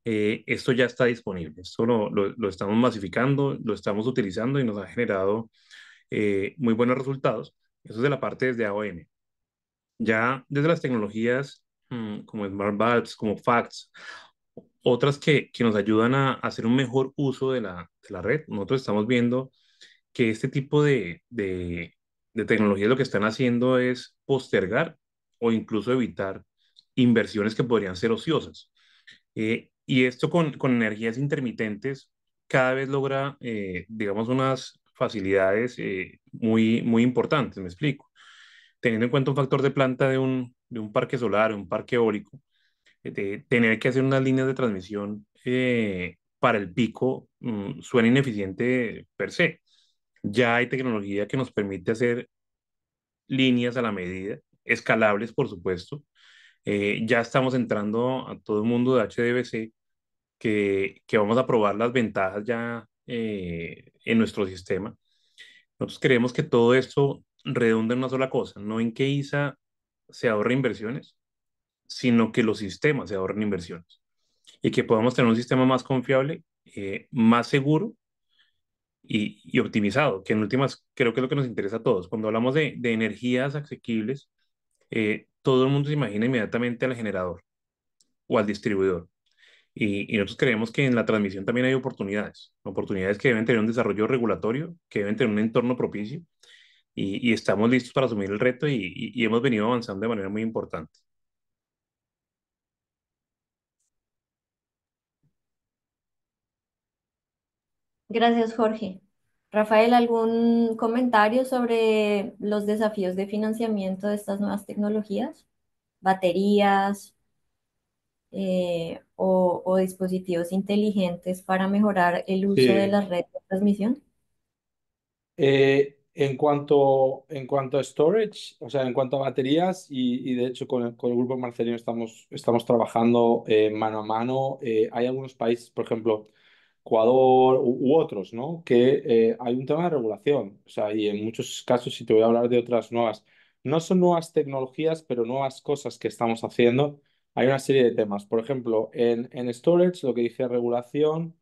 esto ya está disponible, esto lo, estamos masificando, lo estamos utilizando y nos ha generado muy buenos resultados. Eso es de la parte desde AOM. Ya desde las tecnologías mm, como Smart Valves, como FACTS otras que, que nos ayudan a, hacer un mejor uso de la, de la, red. Nosotros estamos viendo que este tipo de, de, tecnologías lo que están haciendo es postergar o incluso evitar inversiones que podrían ser ociosas. Eh, y esto con, con, energías intermitentes cada vez logra, eh, digamos, unas facilidades eh, muy, muy importantes, me explico. Teniendo en cuenta un factor de planta de un, de un parque solar, un parque eólico, eh, tener que hacer unas líneas de transmisión eh, para el pico mm, suena ineficiente per se. Ya hay tecnología que nos permite hacer líneas a la medida, escalables, por supuesto. Eh, ya estamos entrando a todo el mundo de HDBC, que, vamos a probar las ventajas ya en nuestro sistema. Nosotros creemos que todo esto redunda en una sola cosa, no en que ISA se ahorre inversiones, sino que los sistemas se ahorren inversiones y que podamos tener un sistema más confiable, eh, más seguro y, optimizado, que en últimas creo que es lo que nos interesa a todos. Cuando hablamos de, energías asequibles, eh, todo el mundo se imagina inmediatamente al generador o al distribuidor. Y, nosotros creemos que en la transmisión también hay oportunidades, oportunidades que deben tener un desarrollo regulatorio, que deben tener un entorno propicio, y, estamos listos para asumir el reto y, hemos venido avanzando de manera muy importante. Gracias, Jorge. Rafael, ¿algún comentario sobre los desafíos de financiamiento de estas nuevas tecnologías? Baterías eh, o, dispositivos inteligentes para mejorar el uso de las redes de transmisión? Eh, en cuanto, en cuanto a storage, o sea, en cuanto a baterías, y, de hecho con el, grupo Marcelino estamos, estamos trabajando eh, mano a mano, hay algunos países, por ejemplo, Ecuador u, otros, ¿no? Que eh, hay un tema de regulación, o sea, y en muchos casos, si te voy a hablar de otras nuevas, no son nuevas tecnologías, pero nuevas cosas que estamos haciendo, hay una serie de temas. Por ejemplo, en, en storage, lo que dice regulación,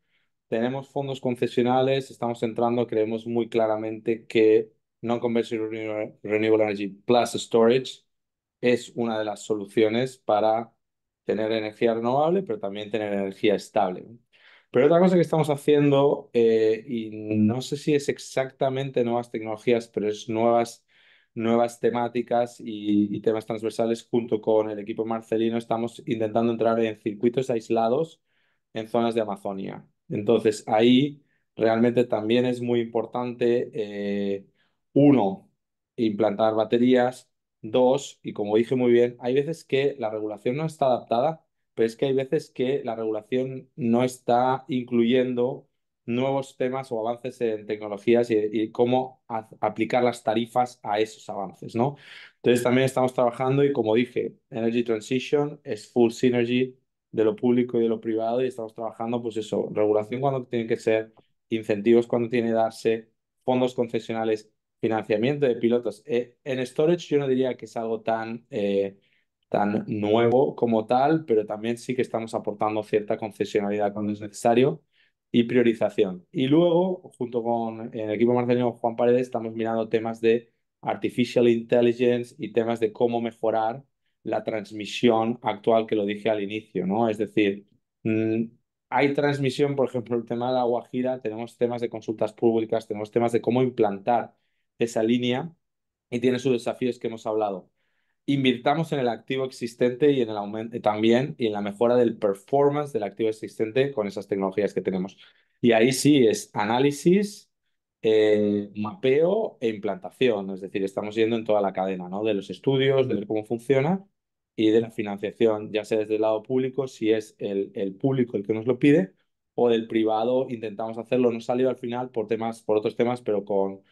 tenemos fondos concesionales, estamos entrando, creemos muy claramente que non conversion Renewable Energy Plus Storage es una de las soluciones para tener energía renovable, pero también tener energía estable. Pero otra cosa que estamos haciendo, eh, y no sé si es exactamente nuevas tecnologías, pero es nuevas, nuevas temáticas y, temas transversales junto con el equipo marcelino, estamos intentando entrar en circuitos aislados en zonas de Amazonia. Entonces, ahí realmente también es muy importante, eh, uno, implantar baterías, dos, y como dije muy bien, hay veces que la regulación no está adaptada pero es que hay veces que la regulación no está incluyendo nuevos temas o avances en tecnologías y, cómo aplicar las tarifas a esos avances, ¿no? Entonces también estamos trabajando y como dije, Energy Transition es full synergy de lo público y de lo privado y estamos trabajando pues eso, regulación cuando tiene que ser, incentivos cuando tiene que darse, fondos concesionales, financiamiento de pilotos. Eh, en storage yo no diría que es algo tan... Eh, tan nuevo como tal, pero también sí que estamos aportando cierta concesionalidad cuando es necesario y priorización. Y luego, junto con el equipo marcelino Juan Paredes, estamos mirando temas de artificial intelligence y temas de cómo mejorar la transmisión actual que lo dije al inicio, ¿no? Es decir, mm, hay transmisión, por ejemplo, el tema de la Guajira, tenemos temas de consultas públicas, tenemos temas de cómo implantar esa línea y tiene sus desafíos que hemos hablado invirtamos en el activo existente y en el eh, también y en la mejora del performance del activo existente con esas tecnologías que tenemos. Y ahí sí es análisis, eh, mapeo e implantación, es decir, estamos yendo en toda la cadena, ¿no? De los estudios, de ver cómo funciona y de la financiación, ya sea desde el lado público, si es el, el público el que nos lo pide, o del privado, intentamos hacerlo, no salió al final por temas, por otros temas, pero con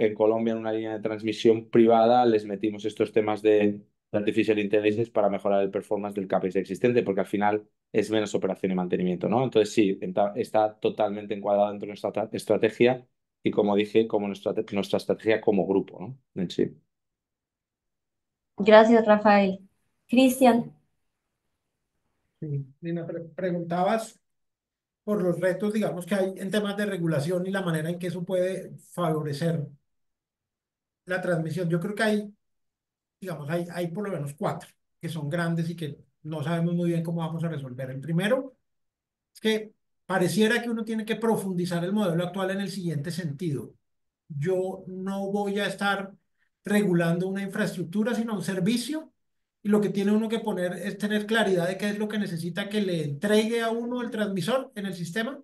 en Colombia en una línea de transmisión privada les metimos estos temas de, artificial intelligence para mejorar el performance del CAPEX existente, porque al final es menos operación y mantenimiento, ¿no? Entonces sí, está totalmente encuadrado dentro de nuestra estrategia y como dije, como nuestra, nuestra estrategia como grupo, ¿no? En sí. Gracias, Rafael. Cristian. Sí, Nina, preguntabas por los retos, digamos, que hay en temas de regulación y la manera en que eso puede favorecer la transmisión. Yo creo que hay, digamos, hay, hay por lo menos cuatro que son grandes y que no sabemos muy bien cómo vamos a resolver. El primero es que pareciera que uno tiene que profundizar el modelo actual en el siguiente sentido. Yo no voy a estar regulando una infraestructura, sino un servicio y lo que tiene uno que poner es tener claridad de qué es lo que necesita que le entregue a uno el transmisor en el sistema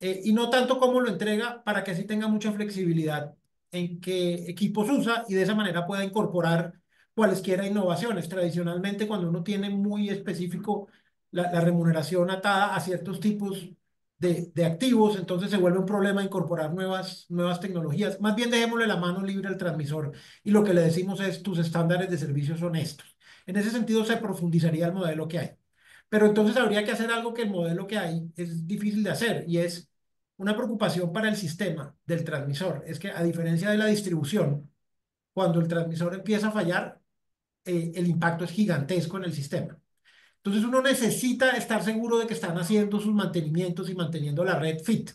eh, y no tanto cómo lo entrega para que así tenga mucha flexibilidad en qué equipos usa y de esa manera pueda incorporar cualesquiera innovaciones. Tradicionalmente cuando uno tiene muy específico la, remuneración atada a ciertos tipos de, activos, entonces se vuelve un problema incorporar nuevas, nuevas tecnologías. Más bien dejémosle la mano libre al transmisor y lo que le decimos es tus estándares de servicio son estos. En ese sentido se profundizaría el modelo que hay. Pero entonces habría que hacer algo que el modelo que hay es difícil de hacer y es una preocupación para el sistema del transmisor. Es que a diferencia de la distribución, cuando el transmisor empieza a fallar, eh, el impacto es gigantesco en el sistema. Entonces uno necesita estar seguro de que están haciendo sus mantenimientos y manteniendo la red fit.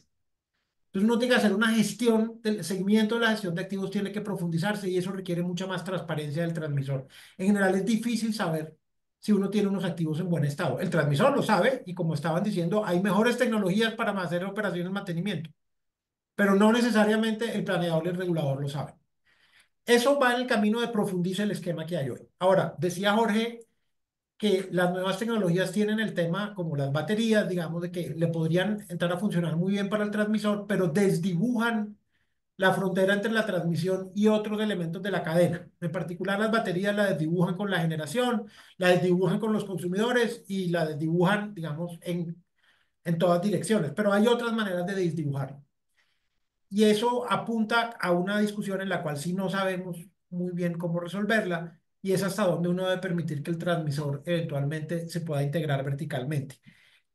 Entonces uno tiene que hacer una gestión, el seguimiento de la gestión de activos tiene que profundizarse y eso requiere mucha más transparencia del transmisor. En general es difícil saber si uno tiene unos activos en buen estado. El transmisor lo sabe y como estaban diciendo, hay mejores tecnologías para hacer operaciones de mantenimiento, pero no necesariamente el planeador y el regulador lo saben. Eso va en el camino de profundizar el esquema que hay hoy. Ahora, decía Jorge que las nuevas tecnologías tienen el tema, como las baterías, digamos, de que le podrían entrar a funcionar muy bien para el transmisor, pero desdibujan la frontera entre la transmisión y otros elementos de la cadena. En particular, las baterías la desdibujan con la generación, la desdibujan con los consumidores y la desdibujan, digamos, en, en todas direcciones. Pero hay otras maneras de desdibujar. Y eso apunta a una discusión en la cual sí no sabemos muy bien cómo resolverla, y es hasta donde uno debe permitir que el transmisor eventualmente se pueda integrar verticalmente.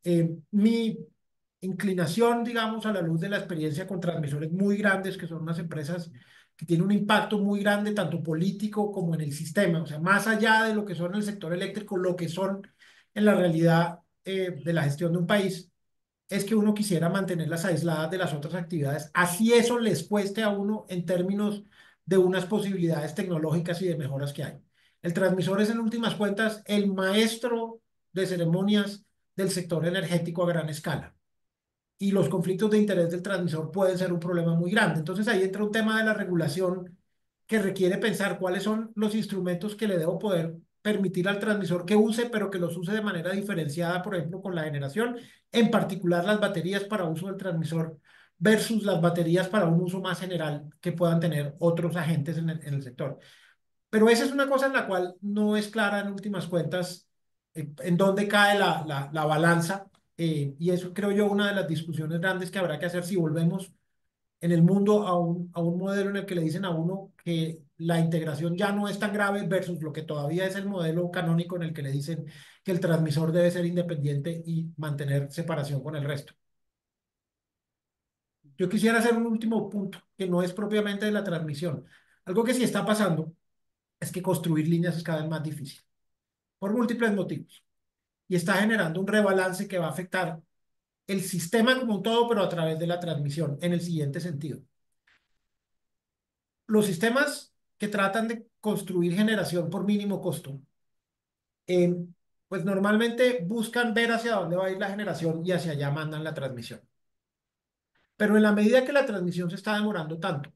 Eh, mi inclinación, digamos, a la luz de la experiencia con transmisores muy grandes, que son unas empresas que tienen un impacto muy grande, tanto político como en el sistema, o sea, más allá de lo que son el sector eléctrico, lo que son en la realidad eh, de la gestión de un país, es que uno quisiera mantenerlas aisladas de las otras actividades, así eso les cueste a uno en términos de unas posibilidades tecnológicas y de mejoras que hay. El transmisor es en últimas cuentas el maestro de ceremonias del sector energético a gran escala. Y los conflictos de interés del transmisor pueden ser un problema muy grande. Entonces ahí entra un tema de la regulación que requiere pensar cuáles son los instrumentos que le debo poder permitir al transmisor que use, pero que los use de manera diferenciada, por ejemplo, con la generación, en particular las baterías para uso del transmisor versus las baterías para un uso más general que puedan tener otros agentes en el, en el sector. Pero esa es una cosa en la cual no es clara en últimas cuentas eh, en dónde cae la, la, balanza. Eh, y eso creo yo una de las discusiones grandes que habrá que hacer si volvemos en el mundo a un, a un modelo en el que le dicen a uno que la integración ya no es tan grave versus lo que todavía es el modelo canónico en el que le dicen que el transmisor debe ser independiente y mantener separación con el resto. Yo quisiera hacer un último punto que no es propiamente de la transmisión. Algo que sí está pasando es que construir líneas es cada vez más difícil, por múltiples motivos. Y está generando un rebalance que va a afectar el sistema como un todo, pero a través de la transmisión, en el siguiente sentido. Los sistemas que tratan de construir generación por mínimo costo, eh, pues normalmente buscan ver hacia dónde va a ir la generación y hacia allá mandan la transmisión. Pero en la medida que la transmisión se está demorando tanto,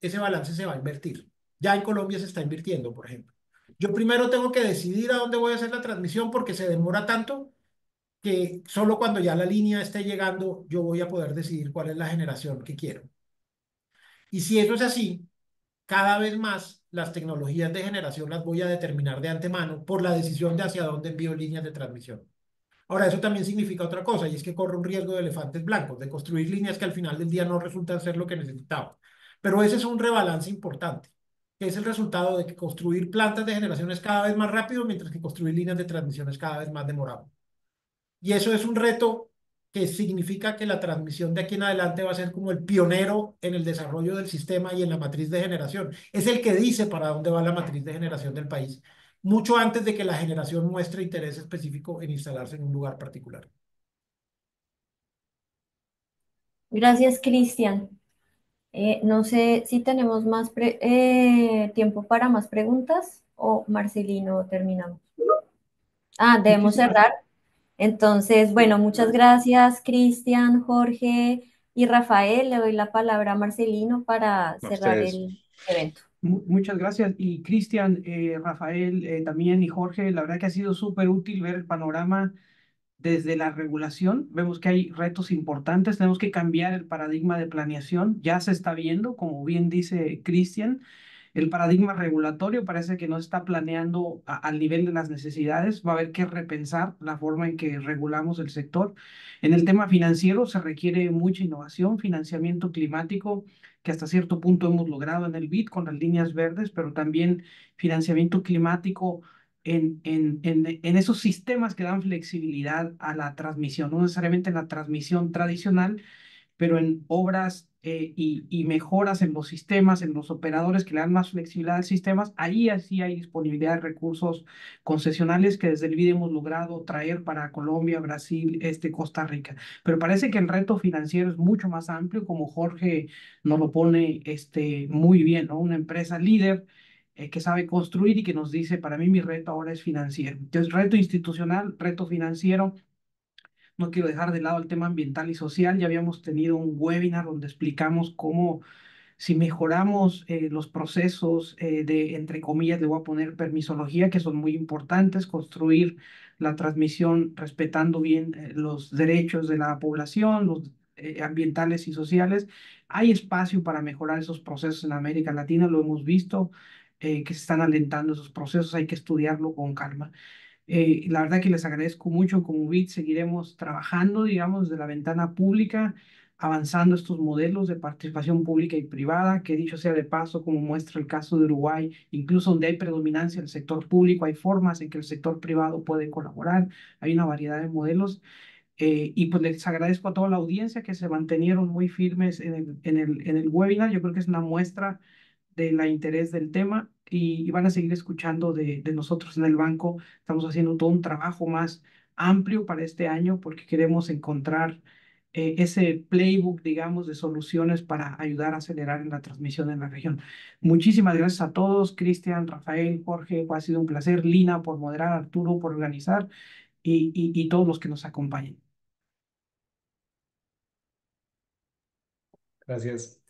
ese balance se va a invertir. Ya en Colombia se está invirtiendo, por ejemplo. Yo primero tengo que decidir a dónde voy a hacer la transmisión porque se demora tanto que solo cuando ya la línea esté llegando yo voy a poder decidir cuál es la generación que quiero. Y si eso es así, cada vez más las tecnologías de generación las voy a determinar de antemano por la decisión de hacia dónde envío líneas de transmisión. Ahora, eso también significa otra cosa, y es que corre un riesgo de elefantes blancos, de construir líneas que al final del día no resultan ser lo que necesitaba. Pero ese es un rebalance importante es el resultado de que construir plantas de generación es cada vez más rápido, mientras que construir líneas de transmisión es cada vez más demorado. Y eso es un reto que significa que la transmisión de aquí en adelante va a ser como el pionero en el desarrollo del sistema y en la matriz de generación. Es el que dice para dónde va la matriz de generación del país, mucho antes de que la generación muestre interés específico en instalarse en un lugar particular. Gracias, Cristian. Eh, no sé si tenemos más eh, tiempo para más preguntas o Marcelino terminamos. Ah, debemos cerrar. Entonces, bueno, muchas gracias Cristian, Jorge y Rafael. Le doy la palabra a Marcelino para cerrar el evento. Muchas gracias. Y Cristian, eh, Rafael también y Jorge, la verdad que ha sido súper útil ver el panorama desde la regulación vemos que hay retos importantes, tenemos que cambiar el paradigma de planeación, ya se está viendo, como bien dice Cristian, el paradigma regulatorio parece que no está planeando al nivel de las necesidades, va a haber que repensar la forma en que regulamos el sector. En el tema financiero se requiere mucha innovación, financiamiento climático, que hasta cierto punto hemos logrado en el BID con las líneas verdes, pero también financiamiento climático en, en, esos sistemas que dan flexibilidad a la transmisión, no necesariamente en la transmisión tradicional, pero en obras eh, y, mejoras en los sistemas, en los operadores que le dan más flexibilidad los sistemas, ahí así hay disponibilidad de recursos concesionales que desde el BID hemos logrado traer para Colombia, Brasil, este, Costa Rica. Pero parece que el reto financiero es mucho más amplio, como Jorge nos lo pone este, muy bien, Una empresa líder eh, que sabe construir y que nos dice, para mí mi reto ahora es financiero. Entonces, reto institucional, reto financiero. No quiero dejar de lado el tema ambiental y social. Ya habíamos tenido un webinar donde explicamos cómo si mejoramos eh, los procesos eh, de, entre comillas, le voy a poner permisología, que son muy importantes, construir la transmisión respetando bien los derechos de la población, los ambientales y sociales. Hay espacio para mejorar esos procesos en América Latina, lo hemos visto. Eh, que se están alentando esos procesos, hay que estudiarlo con calma. Eh, la verdad que les agradezco mucho, como BIT seguiremos trabajando, digamos, de la ventana pública, avanzando estos modelos de participación pública y privada, que dicho sea de paso, como muestra el caso de Uruguay, incluso donde hay predominancia del sector público, hay formas en que el sector privado puede colaborar, hay una variedad de modelos. Eh, y pues les agradezco a toda la audiencia que se mantenieron muy firmes en el, en el webinar, yo creo que es una muestra de la interés del tema y, van a seguir escuchando de, nosotros en el banco. Estamos haciendo todo un trabajo más amplio para este año porque queremos encontrar eh, ese playbook, digamos, de soluciones para ayudar a acelerar en la transmisión en la región. Muchísimas gracias a todos, Cristian, Rafael, Jorge, ha sido un placer, Lina por moderar, Arturo por organizar y, y, y todos los que nos acompañen. Gracias.